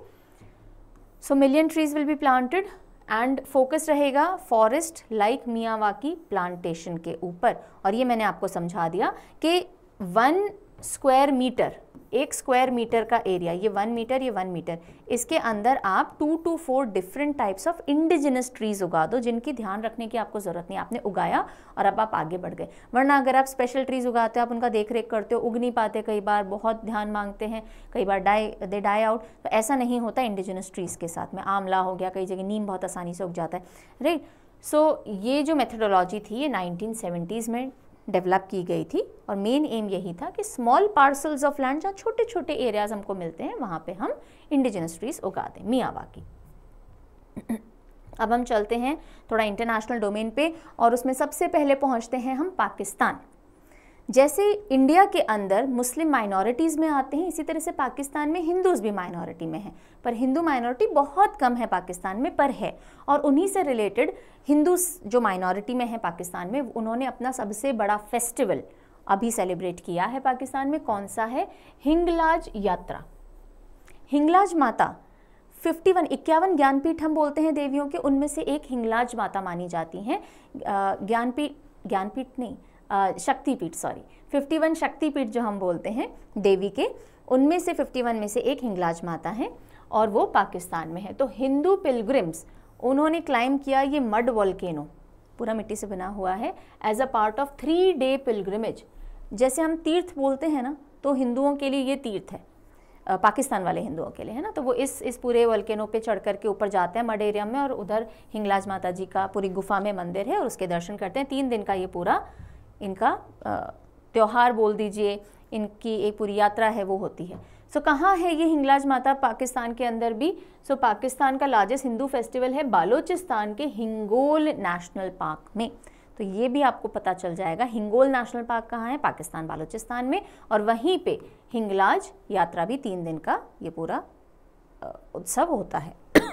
so million trees will be planted and focus रहेगा फॉरेस्ट लाइक मियावाकी प्लांटेशन के ऊपर और ये मैंने आपको समझा दिया कि वन स्क्वायर मीटर एक स्क्वायर मीटर का एरिया ये वन मीटर ये वन मीटर इसके अंदर आप two two four different types of indigenous trees उगा दो जिनकी ध्यान रखने की आपको ज़रूरत नहीं आपने उगाया और अब आप आगे बढ़ गए वरना अगर आप स्पेशल ट्रीज़ उगाते हो आप उनका देख रेख करते हो उग नहीं पाते कई बार बहुत ध्यान मांगते हैं कई बार डाई दे डाई आउट तो ऐसा नहीं होता इंडिजिनस ट्रीज़ के साथ में आंवला हो गया कई जगह नीम बहुत आसानी से उग जाता है राइट सो so, ये जो मेथडोलॉजी थी ये नाइनटीन में डेवलप की गई थी और मेन एम यही था कि स्मॉल पार्सल्स ऑफ लैंड जहाँ छोटे छोटे एरियाज हमको मिलते हैं वहाँ पे हम इंडिजिनस ट्रीज उगा दें की अब हम चलते हैं थोड़ा इंटरनेशनल डोमेन पे और उसमें सबसे पहले पहुँचते हैं हम पाकिस्तान जैसे इंडिया के अंदर मुस्लिम माइनॉरिटीज़ में आते हैं इसी तरह से पाकिस्तान में हिंदूज़ भी माइनॉरिटी में हैं पर हिंदू माइनॉरिटी बहुत कम है पाकिस्तान में पर है और उन्हीं से रिलेटेड हिंदू जो माइनॉरिटी में है पाकिस्तान में उन्होंने अपना सबसे बड़ा फेस्टिवल अभी सेलिब्रेट किया है पाकिस्तान में कौन सा है हिंगलाज यात्रा हिंगलाज माता फिफ्टी वन इक्यावन ज्ञानपीठ हम बोलते हैं देवियों के उनमें से एक हिंगलाज माता मानी जाती हैं ज्ञानपीठ ज्ञानपीठ नहीं शक्तिपीठ सॉरी 51 शक्तिपीठ जो हम बोलते हैं देवी के उनमें से 51 में से एक हिंगलाज माता है और वो पाकिस्तान में है तो हिंदू पिलग्रिम्स उन्होंने क्लाइम किया ये मड वॉल्केनो पूरा मिट्टी से बना हुआ है as a part of three day pilgrimage जैसे हम तीर्थ बोलते हैं ना तो हिंदुओं के लिए ये तीर्थ है पाकिस्तान वाले हिंदुओं के लिए है ना तो वो इस इस पूरे वल्केनो पे चढ़ करके ऊपर जाते हैं मड एरिया में और उधर हिंगलाज माता जी का पूरी गुफा में मंदिर है और उसके दर्शन करते हैं तीन दिन का ये पूरा इनका त्यौहार बोल दीजिए इनकी एक पूरी यात्रा है वो होती है सो so, कहाँ है ये हिंगलाज माता पाकिस्तान के अंदर भी सो so, पाकिस्तान का लार्जेस्ट हिंदू फेस्टिवल है बालोचिस्तान के हिंगोल नेशनल पार्क में तो ये भी आपको पता चल जाएगा हिंगोल नेशनल पार्क कहाँ है पाकिस्तान बालोचिस्तान में और वहीं पे हिंगलाज यात्रा भी तीन दिन का ये पूरा उत्सव होता है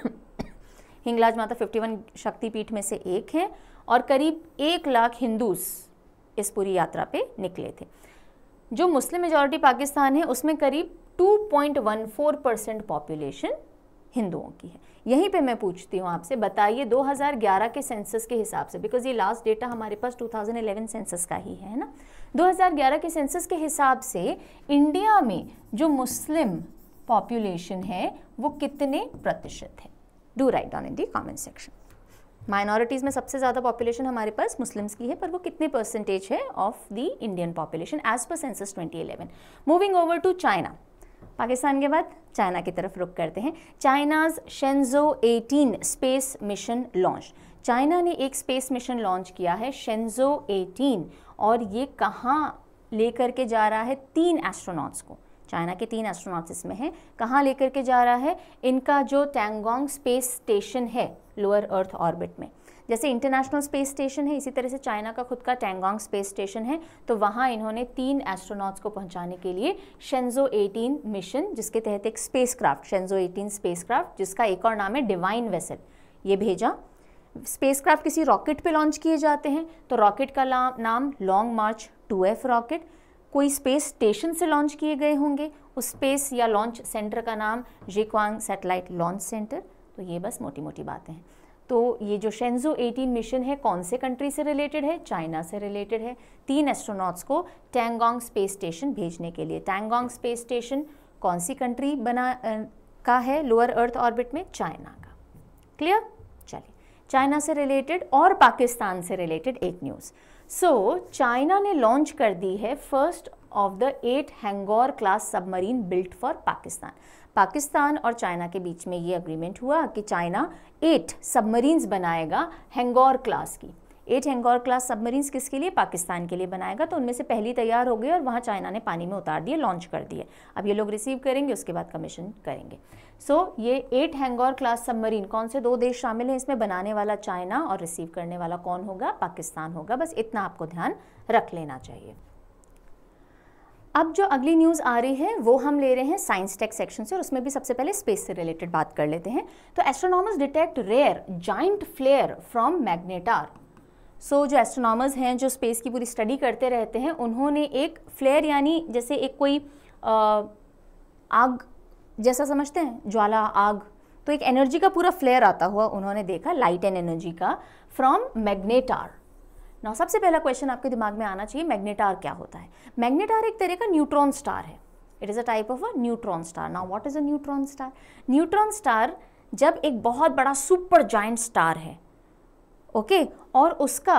हिंगलाज माता 51 शक्तिपीठ में से एक है और करीब एक लाख हिंदूस इस पूरी यात्रा पे निकले थे जो मुस्लिम मेजॉरिटी पाकिस्तान है उसमें करीब 2.14 परसेंट पॉपुलेशन हिंदुओं की है यहीं पे मैं पूछती हूँ आपसे बताइए 2011 के सेंसस के हिसाब से बिकॉज ये लास्ट डेटा हमारे पास 2011 सेंसस का ही है ना 2011 के सेंसस के हिसाब से इंडिया में जो मुस्लिम पॉपुलेशन है वो कितने प्रतिशत है do write on in the comment section minorities में सबसे ज़्यादा पॉपुलेशन हमारे पास मुस्लिम्स की है पर वो कितने परसेंटेज है of the Indian population as per census 2011 moving over to China Pakistan के बाद चाइना की तरफ रुक करते हैं China's Shenzhou 18 space mission launch China ने एक स्पेस मिशन लॉन्च किया है शेंजो 18 और ये कहाँ लेकर के जा रहा है तीन एस्ट्रोनॉट्स को चाइना के तीन एस्ट्रोनॉट्स इसमें हैं कहाँ लेकर के जा रहा है इनका जो टैंगोंग स्पेस स्टेशन है लोअर अर्थ ऑर्बिट में जैसे इंटरनेशनल स्पेस स्टेशन है इसी तरह से चाइना का खुद का टेंगोंग स्पेस स्टेशन है तो वहाँ इन्होंने तीन एस्ट्रोनॉट्स को पहुँचाने के लिए शेंजो 18 मिशन जिसके तहत एक स्पेस क्राफ्ट शेंजो 18 क्राफ्ट जिसका एक और नाम है डिवाइन वेसल ये भेजा क्राफ्ट किसी रॉकेट पर लॉन्च किए जाते हैं तो रॉकेट का नाम Long March two F rocket कोई स्पेस स्टेशन से लॉन्च किए गए होंगे उस स्पेस या लॉन्च सेंटर का नाम जेक्वांग सैटेलाइट लॉन्च सेंटर तो ये बस मोटी मोटी बातें हैं तो ये जो शेंजो 18 मिशन है कौन से कंट्री से रिलेटेड है चाइना से रिलेटेड है तीन एस्ट्रोनॉट्स को टैंगोंग स्पेस स्टेशन भेजने के लिए टैंगोंग स्पेस स्टेशन कौन सी कंट्री बना का है लोअर अर्थ ऑर्बिट में चाइना का क्लियर चलिए चाइना से रिलेटेड और पाकिस्तान से रिलेटेड एक न्यूज़ सो so, चाइना ने लॉन्च कर दी है first of the eight Hangor class submarine built for Pakistan Pakistan और चाइना के बीच में ये अग्रीमेंट हुआ कि चाइना एट सबमरीन्स बनाएगा हैंगौर क्लास की एट हैंगौर क्लास सबमरीन्स किसके लिए पाकिस्तान के लिए बनाएगा तो उनमें से पहली तैयार हो गई और वहाँ चाइना ने पानी में उतार दिए लॉन्च कर दिए अब ये लोग रिसीव करेंगे उसके बाद कमीशन करेंगे सो so, ये एट हैंगौर क्लास सबमरीन कौन से दो देश शामिल हैं इसमें बनाने वाला चाइना और रिसीव करने वाला कौन होगा पाकिस्तान होगा बस इतना आपको ध्यान रख लेना चाहिए अब जो अगली न्यूज़ आ रही है वो हम ले रहे हैं साइंस टेक सेक्शन से और उसमें भी सबसे पहले स्पेस से रिलेटेड बात कर लेते हैं तो astronomers detect rare giant flare from magnetar so so, जो एस्ट्रोनॉमर्स हैं जो स्पेस की पूरी स्टडी करते रहते हैं उन्होंने एक फ्लेयर यानी जैसे एक कोई आ, आग जैसा समझते हैं ज्वाला आग तो एक एनर्जी का पूरा फ्लेयर आता हुआ उन्होंने देखा लाइट एंड एनर्जी का फ्रॉम मैग्नेटार ना सबसे पहला क्वेश्चन आपके दिमाग में आना चाहिए मैग्नेटार क्या होता है मैग्नेटार एक तरह का न्यूट्रॉन स्टार है it is a type of a neutron star now what is a neutron star neutron star जब एक बहुत बड़ा सुपर जॉइंट स्टार है ओके okay? और उसका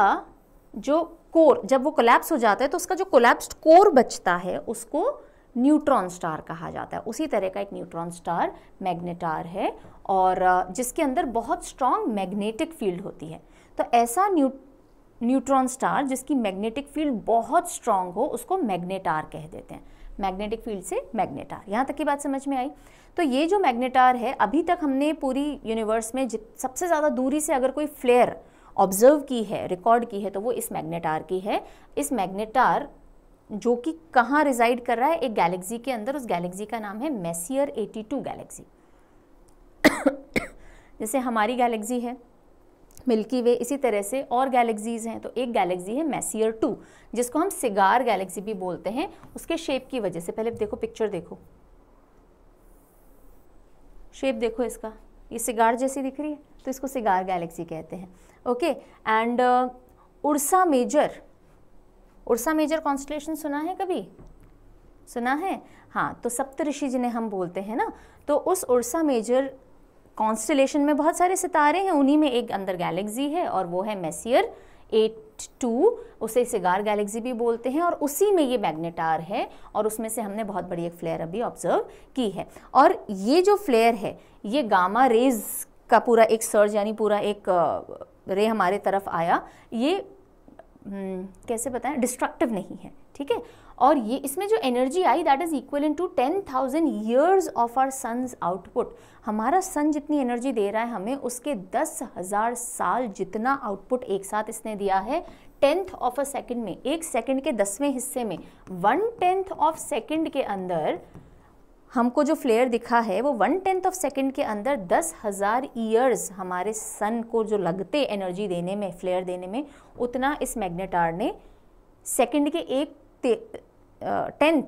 जो कोर जब वो कोलैप्स हो जाता है तो उसका जो कोलैप्स्ड कोर बचता है उसको न्यूट्रॉन स्टार कहा जाता है उसी तरह का एक न्यूट्रॉन स्टार मैग्नेटार है और जिसके अंदर बहुत स्ट्रांग मैग्नेटिक फील्ड होती है तो ऐसा न्यू न्यूट्रॉन स्टार जिसकी मैग्नेटिक फील्ड बहुत स्ट्रांग हो उसको मैग्नेटार कह देते हैं मैग्नेटिक फील्ड से मैग्नेटार यहाँ तक की बात समझ में आई तो ये जो मैग्नेटार है अभी तक हमने पूरी यूनिवर्स में सबसे ज़्यादा दूरी से अगर कोई फ्लेयर ऑब्जर्व की है रिकॉर्ड की है तो वो इस मैग्नेटार की है इस मैग्नेटार जो कि कहाँ रिजाइड कर रहा है एक गैलेक्सी के अंदर उस गैलेक्सी का नाम है मेसियर 82 गैलेक्सी जैसे हमारी गैलेक्सी है मिल्की वे इसी तरह से और गैलेक्सीज़ हैं तो एक गैलेक्सी है मैसियर टू जिसको हम सिगार गैलेक्सी भी बोलते हैं उसके शेप की वजह से पहले देखो पिक्चर देखो शेप देखो इसका ये सिगार जैसी दिख रही है तो इसको सिगार गैलेक्सी कहते हैं okay and uh, Ursa Major Ursa Major constellation सुना है कभी सुना है हाँ तो सप्तऋषि जिन्हें हम बोलते हैं ना तो उस उड़सा मेजर कॉन्स्टलेशन में बहुत सारे सितारे हैं उन्हीं में एक अंदर गैलेक्सी है और वो है मेसियर एट टू उसे सिगार गैलेक्सी भी बोलते हैं और उसी में ये मैग्नेटार है और उसमें से हमने बहुत बड़ी एक फ्लेयर अभी ऑब्जर्व की है और ये जो फ्लेयर है ये गामा रेज का पूरा एक सर्ज यानी पूरा एक रे हमारे तरफ आया ये हम्म, कैसे बताएं डिस्ट्रक्टिव नहीं है ठीक है और ये इसमें जो एनर्जी आई that is equal in to ten thousand years of our sun's output हमारा सन जितनी एनर्जी दे रहा है हमें उसके दस हज़ार साल जितना आउटपुट एक साथ इसने दिया है टेंथ ऑफ अ सेकेंड में एक सेकेंड के दसवें हिस्से में वन टेंथ ऑफ सेकेंड के अंदर हमको जो फ्लेयर दिखा है वो वन टेंथ ऑफ सेकेंड के अंदर दस हज़ार ईयर्स हमारे सन को जो लगते एनर्जी देने में फ्लेयर देने में उतना इस मैग्नेटार ने सेकेंड के एक टेंथ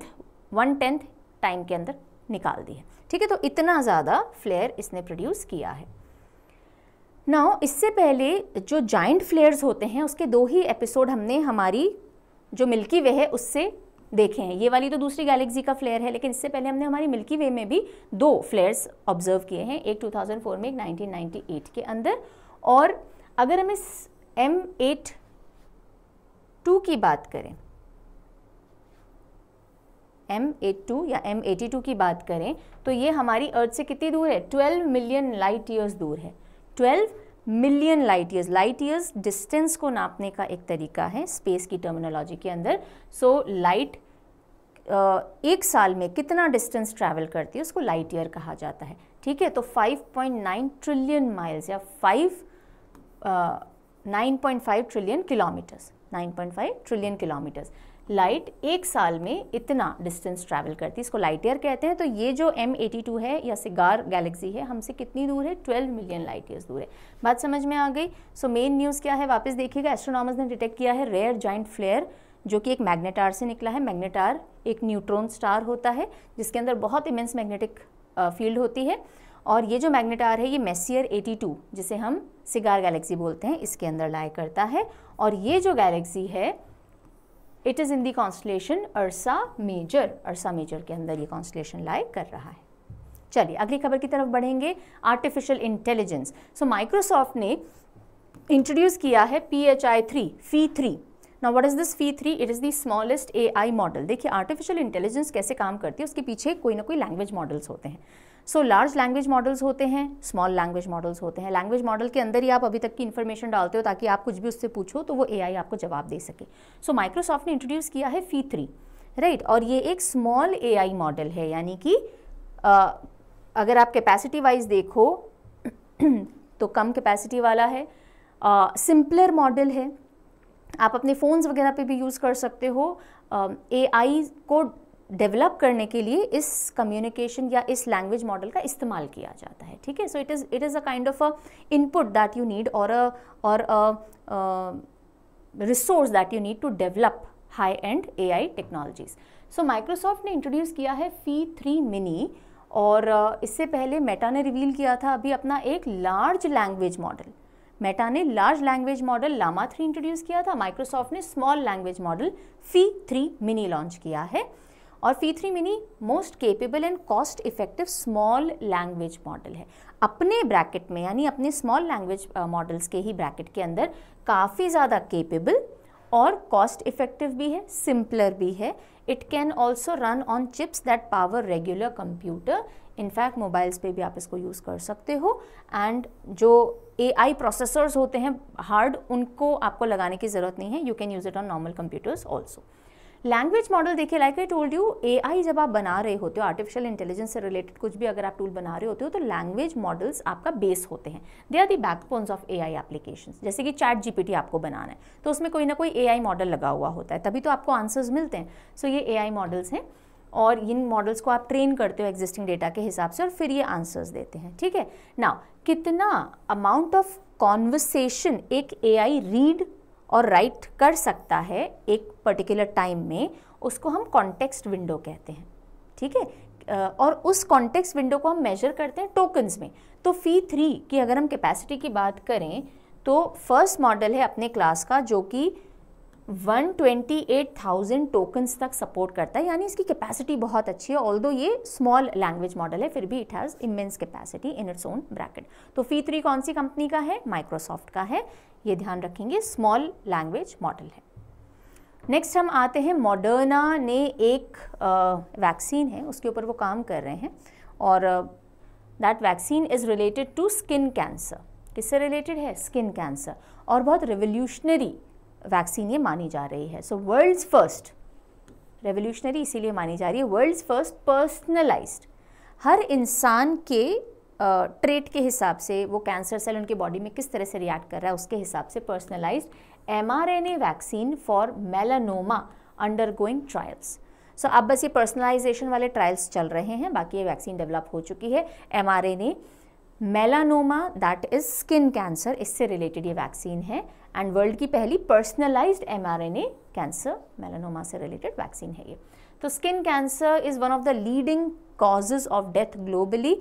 वन टेंथ टाइम के अंदर निकाल दी है ठीक है तो इतना ज़्यादा फ्लेयर इसने प्रोड्यूस किया है नाउ इससे पहले जो जॉइंट फ्लेयर्स होते हैं उसके दो ही एपिसोड हमने हमारी जो मिल्की वे है उससे देखे हैं ये वाली तो दूसरी गैलेक्सी का फ्लेयर है लेकिन इससे पहले हमने हमारी मिल्की वे में भी दो फ्लेयर्स ऑब्जर्व किए हैं एक 2004 में एक 1998 के अंदर और अगर हम इस एम एट टू की बात करें टू या टू की बात करें तो ये हमारी अर्थ से कितनी दूर है 12 मिलियन लाइट ईयर्स दूर है 12 million light years light years distance को नापने का एक तरीका है स्पेस की टर्मिनोलॉजी के अंदर सो so, लाइट एक साल में कितना डिस्टेंस ट्रैवल करती है उसको लाइट ईयर कहा जाता है ठीक है तो 5.9 ट्रिलियन माइल्स या 5 9.5 trillion kilometres 9.5 trillion kilometres light एक साल में इतना डिस्टेंस ट्रैवल करती है इसको लाइट ईयर कहते हैं तो ये जो एम एटी टू है या सिगार गैलेक्सी है हमसे कितनी दूर है ट्वेल्व मिलियन लाइट ईयर्स दूर है बात समझ में आ गई सो मेन न्यूज़ क्या है वापस देखिएगा एस्ट्रोनॉमर्स ने डिटेक्ट किया है रेयर जॉइंट फ्लेयर जो कि एक मैग्नेटार से निकला है मैग्नेटार एक न्यूट्रॉन स्टार होता है जिसके अंदर बहुत इमेंस मैग्नेटिक फील्ड होती है और ये जो मैग्नेटार है ये मेसियर 82 जिसे हम सिगार गैलेक्सी बोलते हैं इसके अंदर लाया करता है और ये जो गैलेक्सी है it is in the constellation Ursa Major Ursa Major के अंदर ये कॉन्स्टलेशन लाई कर रहा है चलिए अगली खबर की तरफ बढ़ेंगे आर्टिफिशियल इंटेलिजेंस सो माइक्रोसॉफ्ट ने इंट्रोड्यूस किया है P H I three Phi three now what is this Phi three it is the smallest A I model देखिए आर्टिफिशियल इंटेलिजेंस कैसे काम करती है उसके पीछे कोई ना कोई लैंग्वेज मॉडल्स होते हैं सो लार्ज लैंग्वेज मॉडल्स होते हैं स्मॉल लैंग्वेज मॉडल्स होते हैं लैंग्वेज मॉडल के अंदर ही आप अभी तक की इन्फॉर्मेशन डालते हो ताकि आप कुछ भी उससे पूछो तो वो ए आपको जवाब दे सके सो so, माइक्रोसॉफ्ट ने इंट्रोड्यूस किया है फी थ्री राइट और ये एक स्मॉल ए मॉडल है यानी कि अगर आप कैपेसिटी वाइज देखो तो कम कैपेसिटी वाला है सिंपलर मॉडल है आप अपने फ़ोन्स वगैरह पे भी यूज़ कर सकते हो ए uh, आई को डेवलप करने के लिए इस कम्युनिकेशन या इस लैंग्वेज मॉडल का इस्तेमाल किया जाता है ठीक है so it is it is a kind of a input that you need और अ और resource that you need to develop high end A I technologies so Microsoft ने इंट्रोड्यूस किया है फी थ्री मिनी और इससे पहले Meta ने reveal किया था अभी अपना एक लार्ज लैंग्वेज मॉडल मेटा ने large language model Llama three introduce किया था माइक्रोसॉफ्ट ने small language model Phi three mini launch किया है और Phi three mini most capable and cost effective small language model है अपने ब्रैकेट में यानी अपने स्मॉल लैंग्वेज मॉडल्स के ही ब्रैकेट के अंदर काफ़ी ज़्यादा केपेबल और कॉस्ट इफेक्टिव भी है सिंपलर भी है it can also run on chips that power regular computer in fact mobiles पे भी आप इसको यूज़ कर सकते हो एंड जो ए आई प्रोसेसर्स होते हैं हार्ड उनको आपको लगाने की ज़रूरत नहीं है you can use it on normal computers also language model देखिए like I told you AI जब आप बना रहे होते हो आर्टिफिशियल इंटेलिजेंस से रिलेटेड कुछ भी अगर आप टूल बना रहे होते हो तो लैंग्वेज मॉडल्स आपका बेस होते हैं they are the backbones of AI application जैसे कि चैट जीपीटी आपको बनाना है तो उसमें कोई ना कोई एआई मॉडल लगा हुआ होता है तभी तो आपको आंसर्स मिलते हैं सो so, ये आई मॉडल्स हैं और इन मॉडल्स को आप ट्रेन करते हो एग्जिस्टिंग डेटा के हिसाब से और फिर ये आंसर्स देते हैं ठीक है ना कितना अमाउंट ऑफ कॉन्वर्सेशन एक आई रीड और राइट कर सकता है एक पर्टिकुलर टाइम में उसको हम कॉन्टेक्स्ट विंडो कहते हैं ठीक है और उस कॉन्टेक्स्ट विंडो को हम मेजर करते हैं टोकन्स में तो फी थ्री की अगर हम कैपेसिटी की बात करें तो फर्स्ट मॉडल है अपने क्लास का जो कि 128,000 टोकन्स तक सपोर्ट करता है यानी इसकी कैपेसिटी बहुत अच्छी है ऑल ये स्मॉल लैंग्वेज मॉडल है फिर भी it has immense capacity in its own bracket तो फी थ्री कौन सी कंपनी का है माइक्रोसॉफ्ट का है ये ध्यान रखेंगे स्मॉल लैंग्वेज मॉडल है नेक्स्ट हम आते हैं मॉडर्ना ने एक वैक्सीन है उसके ऊपर वो काम कर रहे हैं और that vaccine is related to skin cancer किससे रिलेटेड है स्किन कैंसर और बहुत रिवोल्यूशनरी वैक्सीन ये मानी जा रही है सो वर्ल्ड्स फर्स्ट रेवोल्यूशनरी इसीलिए मानी जा रही है वर्ल्ड्स फर्स्ट पर्सनलाइज्ड हर इंसान के ट्रेट के हिसाब से वो कैंसर सेल उनके बॉडी में किस तरह से रिएक्ट कर रहा है उसके हिसाब से N A vaccine for melanoma undergoing trials so अब बस ये पर्सनलाइजेशन वाले ट्रायल्स चल रहे हैं बाकी ये वैक्सीन डेवलप हो चुकी है M R N A melanoma that is skin cancer इससे रिलेटेड ये वैक्सीन है एंड वर्ल्ड की पहली पर्सनलाइज्ड एमआरएनए कैंसर मेलानोमा से रिलेटेड वैक्सीन है ये तो skin cancer is one of the leading causes of death globally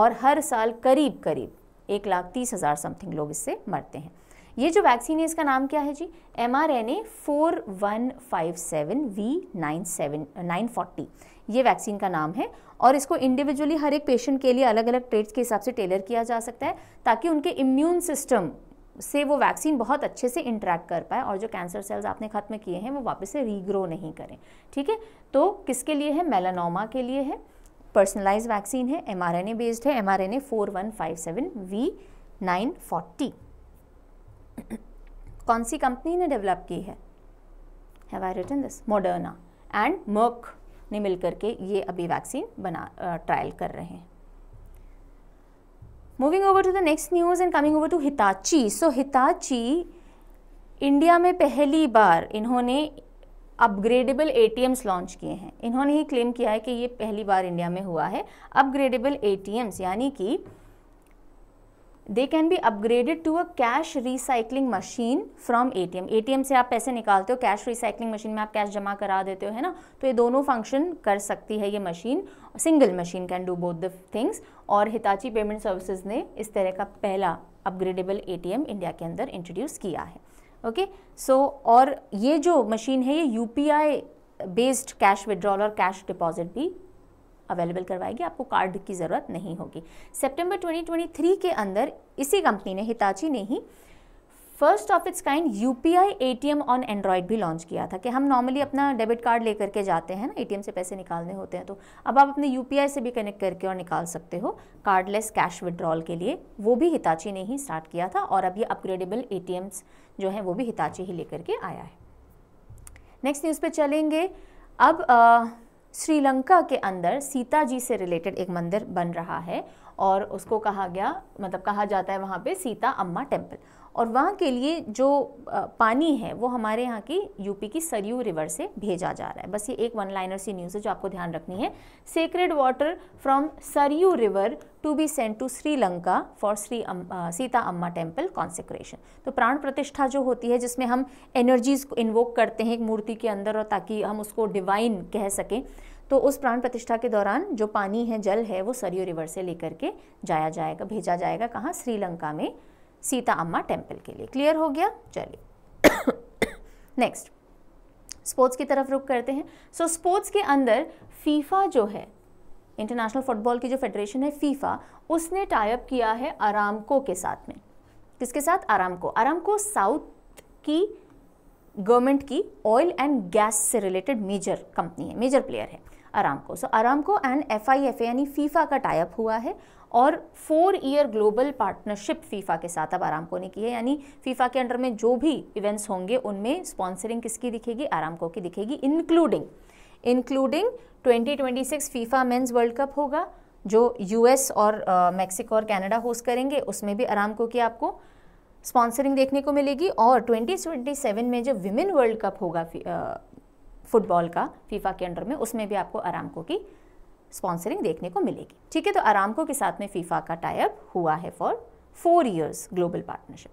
और हर साल करीब करीब एक लाख तीस हज़ार समथिंग लोग इससे मरते हैं ये जो वैक्सीन है इसका नाम क्या है जी M R N A four one five seven V nine seven nine forty ये वैक्सीन का नाम है और इसको इंडिविजुअली हर एक पेशेंट के लिए अलग अलग ट्रेड्स के हिसाब से टेलर किया जा सकता है ताकि उनके इम्यून सिस्टम से वो वैक्सीन बहुत अच्छे से इंटरेक्ट कर पाए और जो कैंसर सेल्स आपने ख़त्म किए हैं वो वापस से रीग्रो नहीं करें ठीक है तो किसके लिए है मेलानोमा के लिए है पर्सनलाइज वैक्सीन है एम आर बेस्ड है M R N A four one five seven V nine forty कौन सी कंपनी ने डेवलप की है have I written this Moderna and Merck ने मिलकर के ये अभी वैक्सीन बना ट्रायल कर रहे हैं moving over to the next news and coming over to Hitachi so Hitachi India में पहली बार इन्होंने अपग्रेडेबल एम्स लॉन्च किए हैं इन्होंने ही क्लेम किया है कि ये पहली बार इंडिया में हुआ है अपग्रेडेबल एम्स यानी कि they can be upgraded to a cash recycling machine from A A T M T M से आप पैसे निकालते हो कैश रिसाइकलिंग मशीन में आप कैश जमा करा देते हो है ना तो ये दोनों फंक्शन कर सकती है ये machine single machine can do both the things और हिताची पेमेंट सर्विसेज ने इस तरह का पहला upgradable A T M India के अंदर इंट्रोड्यूस किया है ओके okay? सो so, और ये जो मशीन है ये U P I based cash withdrawal और कैश डिपॉजिट भी अवेलेबल करवाएगी आपको कार्ड की ज़रूरत नहीं होगी सेप्टेम्बर ट्वेंटी के अंदर इसी कंपनी ने हिताची ने ही first of its kind U P I A T M on Android भी लॉन्च किया था कि हम नॉर्मली अपना डेबिट कार्ड लेकर के जाते हैं ना ए टी एम से पैसे निकालने होते हैं तो अब आप अपने यू पी आई से भी कनेक्ट करके और निकाल सकते हो कार्डलेस कैश विड्रॉल के लिए वो भी हिताची ने ही स्टार्ट किया था और अब ये अपग्रेडेबल ए टी एम्स जो हैं वो भी हिताची ही लेकर के आया है नेक्स्ट न्यूज़ पर चलेंगे अब श्रीलंका के अंदर सीता जी से रिलेटेड एक मंदिर बन रहा है और उसको कहा गया मतलब कहा जाता है वहाँ पे सीता अम्मा टेम्पल और वहाँ के लिए जो पानी है वो हमारे यहाँ की यूपी की सरयू रिवर से भेजा जा रहा है बस ये एक वन लाइनर सी न्यूज़ है जो आपको ध्यान रखनी है sacred water from Sarayu river to be sent to Sri Lanka for Shri Sita Amma temple consecration तो प्राण प्रतिष्ठा जो होती है जिसमें हम एनर्जीज को इन्वोक करते हैं एक मूर्ति के अंदर और ताकि हम उसको डिवाइन कह सकें तो उस प्राण प्रतिष्ठा के दौरान जो पानी है जल है वो सरयू रिवर से लेकर के जाया जाएगा भेजा जाएगा कहाँ श्रीलंका में सीता अम्मा टेम्पल के लिए क्लियर हो गया चलिए नेक्स्ट स्पोर्ट्स की तरफ रुक करते हैं सो so, स्पोर्ट्स के अंदर फीफा जो है इंटरनेशनल फुटबॉल की जो फेडरेशन है फीफा उसने टाइप किया है आरामको के साथ में किसके साथ आरामको आरामको साउथ की गवर्नमेंट की ऑयल एंड गैस से रिलेटेड मेजर कंपनी है मेजर प्लेयर है Aramco so Aramco and F I F A यानी फीफा का टाइप हुआ है और four year global partnership FIFA के साथ अब आरामको ने की है यानी फीफा के अंडर में जो भी इवेंट्स होंगे उनमें स्पॉन्सरिंग किसकी दिखेगी आरामको की दिखेगी including including 2026 FIFA men's world cup होगा जो यूएस और मैक्सिको और कनाडा होस्ट करेंगे उसमें भी आरामको की आपको स्पॉन्सरिंग देखने को मिलेगी और 2027 में जो विमेन वर्ल्ड कप होगा फुटबॉल का फीफा के अंडर में उसमें भी आपको आरामको की स्पॉन्सरिंग देखने को मिलेगी ठीक है तो आरामको के साथ में फीफा का टाइप हुआ है for four years global partnership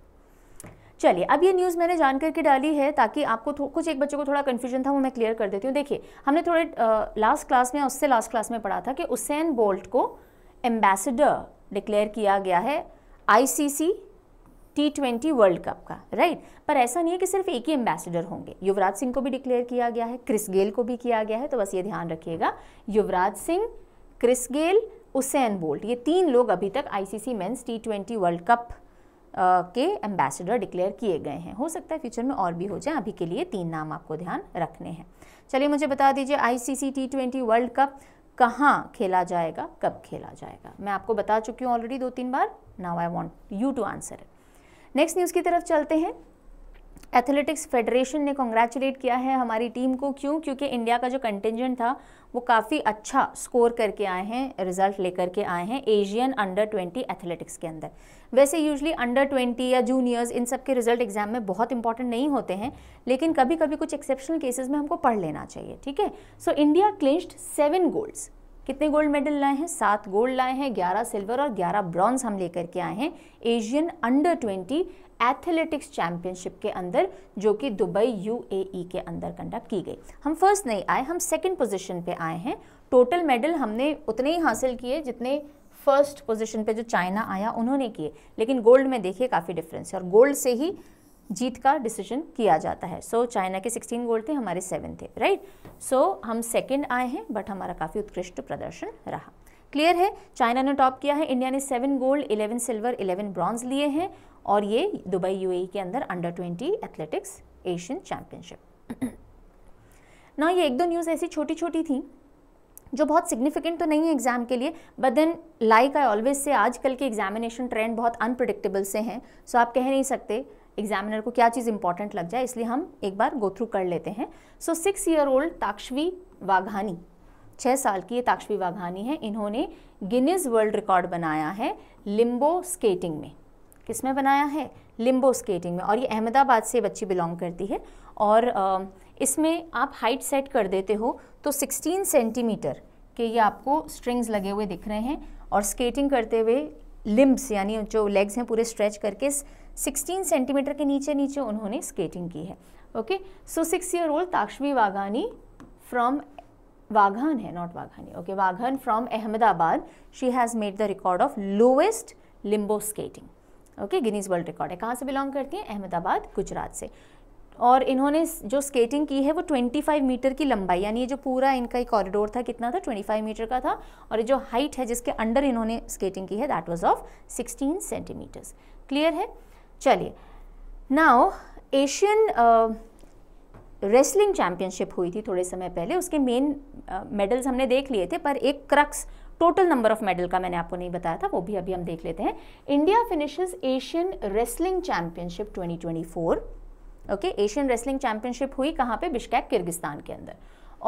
चलिए अब ये न्यूज़ मैंने जान करके डाली है ताकि आपको कुछ एक बच्चों को थोड़ा कन्फ्यूजन था वो मैं क्लियर कर देती हूँ देखिए हमने थोड़े लास्ट क्लास में उससे लास्ट क्लास में पढ़ा था कि उसैन बोल्ट को एम्बेसडर डिक्लेयर किया गया है ICC T twenty world cup का राइट पर ऐसा नहीं है कि सिर्फ एक ही एम्बेसडर होंगे युवराज सिंह को भी डिक्लेयर किया गया है क्रिस गेल को भी किया गया है तो बस ये ध्यान रखिएगा Yuvraj Singh Chris Gayle Usain Bolt ये तीन लोग अभी तक ICC men's T twenty world cup के एम्बेसडर डिक्लेयर किए गए हैं हो सकता है फ्यूचर में और भी हो जाए अभी के लिए तीन नाम आपको ध्यान रखने हैं चलिए मुझे बता दीजिए ICC T twenty world cup कहाँ खेला जाएगा कब खेला जाएगा मैं आपको बता चुकी हूँ ऑलरेडी दो तीन बार now I want you to answer it next news की तरफ चलते हैं एथलेटिक्स फेडरेशन ने कॉन्ग्रेचुलेट किया है हमारी टीम को क्यों क्योंकि इंडिया का जो कंटेंजेंट था वो काफ़ी अच्छा स्कोर करके आए हैं रिजल्ट लेकर के आए हैं एशियन अंडर 20 एथलेटिक्स के अंदर वैसे यूजली अंडर 20 या जूनियर्स इन सब के रिजल्ट एग्जाम में बहुत इंपॉर्टेंट नहीं होते हैं लेकिन कभी कभी कुछ एक्सेप्शनल केसेज में हमको पढ़ लेना चाहिए ठीक है so India clinched seven golds कितने गोल्ड मेडल लाए हैं सात गोल्ड लाए हैं ग्यारह सिल्वर और ग्यारह ब्रॉन्ज हम लेकर के आए हैं Asian under twenty athletics championship के अंदर जो कि दुबई यूएई के अंदर कंडक्ट की गई हम फर्स्ट नहीं आए हम सेकंड पोजीशन पे आए हैं टोटल मेडल हमने उतने ही हासिल किए जितने फर्स्ट पोजीशन पे जो चाइना आया उन्होंने किए लेकिन गोल्ड में देखिए काफ़ी डिफरेंस है और गोल्ड से ही जीत का डिसीजन किया जाता है सो so, चाइना के 16 गोल्ड थे हमारे सेवन थे राइट right? सो so, हम सेकंड आए हैं बट हमारा काफ़ी उत्कृष्ट प्रदर्शन रहा क्लियर है चाइना ने टॉप किया है इंडिया ने seven gold eleven silver eleven bronze लिए हैं और ये दुबई यूएई e के अंदर under twenty athletics Asian championship ना ये एक दो न्यूज़ ऐसी छोटी छोटी थी जो बहुत सिग्निफिकेंट तो नहीं है एग्जाम के लिए but then like I always say आजकल के एग्जामिनेशन ट्रेंड बहुत अनप्रडिक्टेबल से हैं सो so आप कह नहीं सकते एग्जामिनर को क्या चीज़ इंपॉर्टेंट लग जाए इसलिए हम एक बार गो थ्रू कर लेते हैं so six year old Takshvi Vaghani छः साल की ये ताक्षवी वाघानी है इन्होंने गिनीज वर्ल्ड रिकॉर्ड बनाया है लिम्बो स्केटिंग में किस में बनाया है लिम्बो स्केटिंग में और ये अहमदाबाद से बच्ची बिलोंग करती है और इसमें आप हाइट सेट कर देते हो तो 16 सेंटीमीटर के ये आपको स्ट्रिंग्स लगे हुए दिख रहे हैं और स्केटिंग करते हुए लिम्ब्स यानी जो लेग्स हैं पूरे स्ट्रेच करके 16 सेंटीमीटर के नीचे नीचे उन्होंने स्केटिंग की है okay so six year old Takshvi Vaghani from Vaghan है not Vaghani okay Vaghan from Ahmedabad she has made the record of lowest limbo skating okay Guinness world record है कहाँ से बिलोंग करती हैं अहमदाबाद गुजरात से और इन्होंने जो स्केटिंग की है वो 25 मीटर की लंबाई यानी ये जो पूरा इनका एक कॉरिडोर था कितना था 25 मीटर का था और जो हाइट है जिसके अंडर इन्होंने स्केटिंग की है that was of 16 centimetres clear है चलिए नाउ एशियन रेसलिंग चैंपियनशिप हुई थी थोड़े समय पहले उसके मेन मेडल्स uh, हमने देख लिए थे पर एक crux total number of medal का मैंने आपको नहीं बताया था वो भी अभी हम देख लेते हैं India finishes Asian wrestling championship 2024 okay Asian wrestling championship हुई कहाँ पे बिश्कैक किर्गिस्तान के अंदर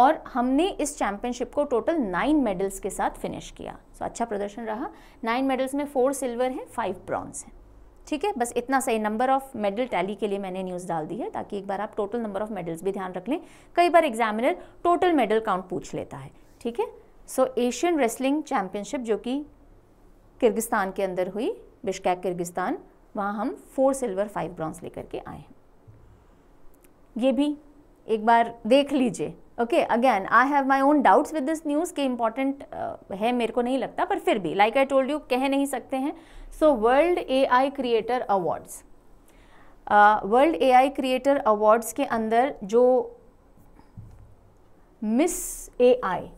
और हमने इस चैंपियनशिप को टोटल नाइन मेडल्स के साथ फिनिश किया सो so, अच्छा प्रदर्शन रहा नाइन मेडल्स में फोर सिल्वर हैं फाइव ब्रॉन्स हैं ठीक है बस इतना सही नंबर ऑफ मेडल टैली के लिए मैंने न्यूज़ डाल दी है ताकि एक बार आप टोटल नंबर ऑफ मेडल्स भी ध्यान रख लें कई बार एग्जामिनर टोटल मेडल काउंट पूछ लेता है ठीक है सो एशियन रेसलिंग चैम्पियनशिप जो कि किर्गिस्तान के अंदर हुई बिशकैक किर्गिस्तान वहाँ हम फोर सिल्वर फाइव ब्रॉन्स लेकर के आए हैं ये भी एक बार देख लीजिए okay again I have my own doubts with this news कि इम्पॉर्टेंट uh, है मेरे को नहीं लगता पर फिर भी लाइक आई टोल्ड यू कह नहीं सकते हैं so world A I creator awards world A I creator awards के अंदर जो मिस ए आई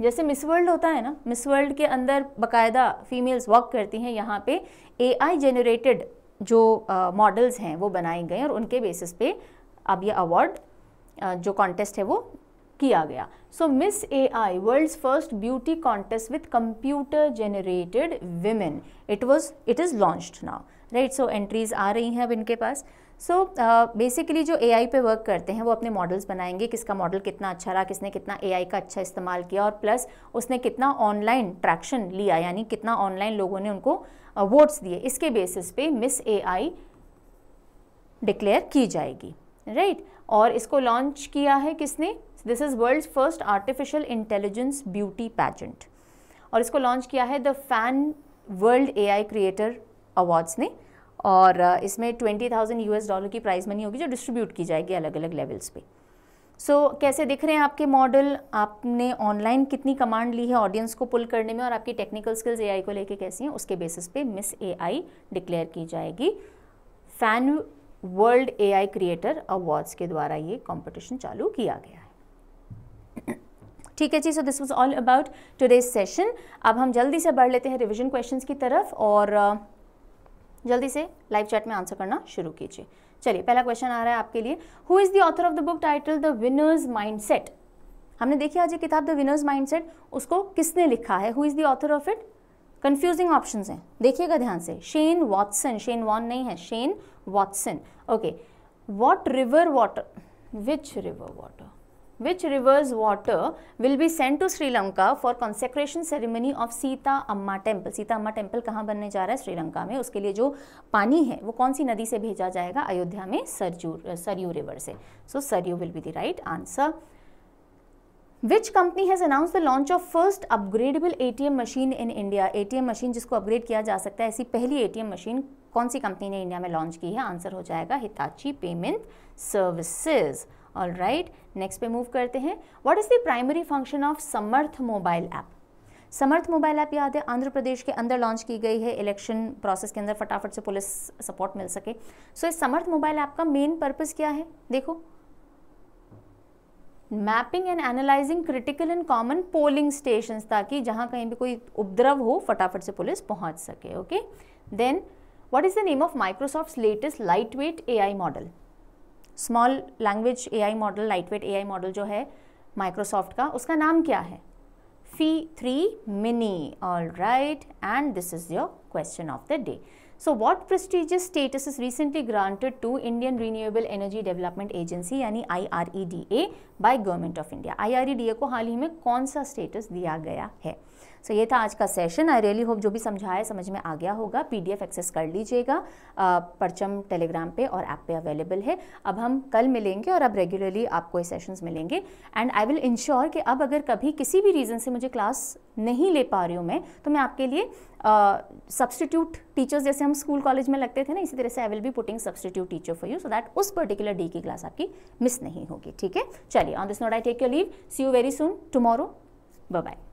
जैसे मिस वर्ल्ड होता है ना मिस वर्ल्ड के अंदर बाकायदा फीमेल्स वर्क करती हैं यहाँ पे ए आई जेनरेटेड जो मॉडल्स uh, हैं वो बनाए गए और उनके बेसिस पे अब ये अवार्ड uh, जो कॉन्टेस्ट है वो किया गया so miss A I world first beauty contest with computer generated women it was it is launched now right so entries आ रही हैं अब इनके पास सो so, बेसिकली uh, जो ए आई पे वर्क करते हैं वो अपने मॉडल्स बनाएंगे किसका मॉडल कितना अच्छा रहा किसने कितना ए आई का अच्छा इस्तेमाल किया और प्लस उसने कितना ऑनलाइन ट्रैक्शन लिया यानी कितना ऑनलाइन लोगों ने उनको वोट्स uh, दिए इसके बेसिस पे मिस ए आई डिक्लेयर की जाएगी राइट right? और इसको लॉन्च किया है किसने this is world first artificial intelligence beauty pageant और इसको लॉन्च किया है the fan world A I creator awards ने और uh, इसमें twenty thousand U S dollar की प्राइज़ मनी होगी जो डिस्ट्रीब्यूट की जाएगी अलग अलग लेवल्स पे सो so, कैसे दिख रहे हैं आपके मॉडल आपने ऑनलाइन कितनी कमांड ली है ऑडियंस को पुल करने में और आपकी टेक्निकल स्किल्स आई को लेके कैसी हैं उसके बेसिस पे मिस आई डिक्लेयर की जाएगी fan world I creator awards के द्वारा ये कॉम्पिटिशन चालू किया गया है ठीक है जी so this was all about today's session अब हम जल्दी से बढ़ लेते हैं रिविजन क्वेश्चंस की तरफ और uh, जल्दी से लाइव चैट में आंसर करना शुरू कीजिए चलिए पहला क्वेश्चन आ रहा है आपके लिए who is the author of the book title the winners mindset हमने देखी आज ये किताब द विनर्स माइंडसेट उसको किसने लिखा है who is the author of it confusing option हैं देखिएगा ध्यान से शेन वॉटसन शेन वॉन नहीं है Shane Watson okay what river water which river water which river's water will be sent to Sri Lanka for consecration ceremony of Sita Amma temple Sita Amma temple कहाँ बनने जा रहा है lanka में उसके लिए जो पानी है वो कौन सी नदी से भेजा जाएगा अयोध्या में सरजू सरयू रिवर से so Saryu will be the right answer Which company has announced the launch of first upgradable ATM machine in India? ATM machine जिसको upgrade किया जा सकता है ऐसी पहली ATM machine कौन सी कंपनी ने इंडिया में लॉन्च की है आंसर हो जाएगा Hitachi payment services all right next पे मूव करते हैं what is the primary function of Samarth mobile app Samarth mobile app याद है आंध्र प्रदेश के अंदर लॉन्च की गई है इलेक्शन प्रोसेस के अंदर फटाफट से पुलिस सपोर्ट मिल सके सो so, इस समर्थ मोबाइल ऐप का मेन पर्पज़ क्या है देखो mapping and analysing critical and common polling station ताकि जहां कहीं भी कोई उपद्रव हो फटाफट से पुलिस पहुंच सके okay then what is the name of Microsoft latest lightweight A I model small language A I model lightweight A I model जो है माइक्रोसॉफ्ट का उसका नाम क्या है Phi three mini all right and this is your question of the day so what prestigious status is recently granted to Indian renewable energy development agency यानी I R E D A by government of India I R E D A को हाल ही में कौन सा status दिया गया है सो so, ये था आज का सेशन आई रियली होप जो भी समझाया समझ में आ गया होगा पीडीएफ एक्सेस कर लीजिएगा परचम टेलीग्राम पे और ऐप पे अवेलेबल है अब हम कल मिलेंगे और अब रेगुलरली आपको ये सेशंस मिलेंगे एंड आई विल इंश्योर कि अब अगर कभी किसी भी रीज़न से मुझे क्लास नहीं ले पा रही हूँ मैं तो मैं आपके लिए सब्सटीट्यूट uh, टीचर्स जैसे हम स्कूल कॉलेज में लगते थे ना इसी तरह से I will be putting substitute teacher for you so that उस पर्टिकुलर डे की क्लास आपकी मिस नहीं होगी ठीक है चलिए on this note I take your leave see you very soon tomorrow bye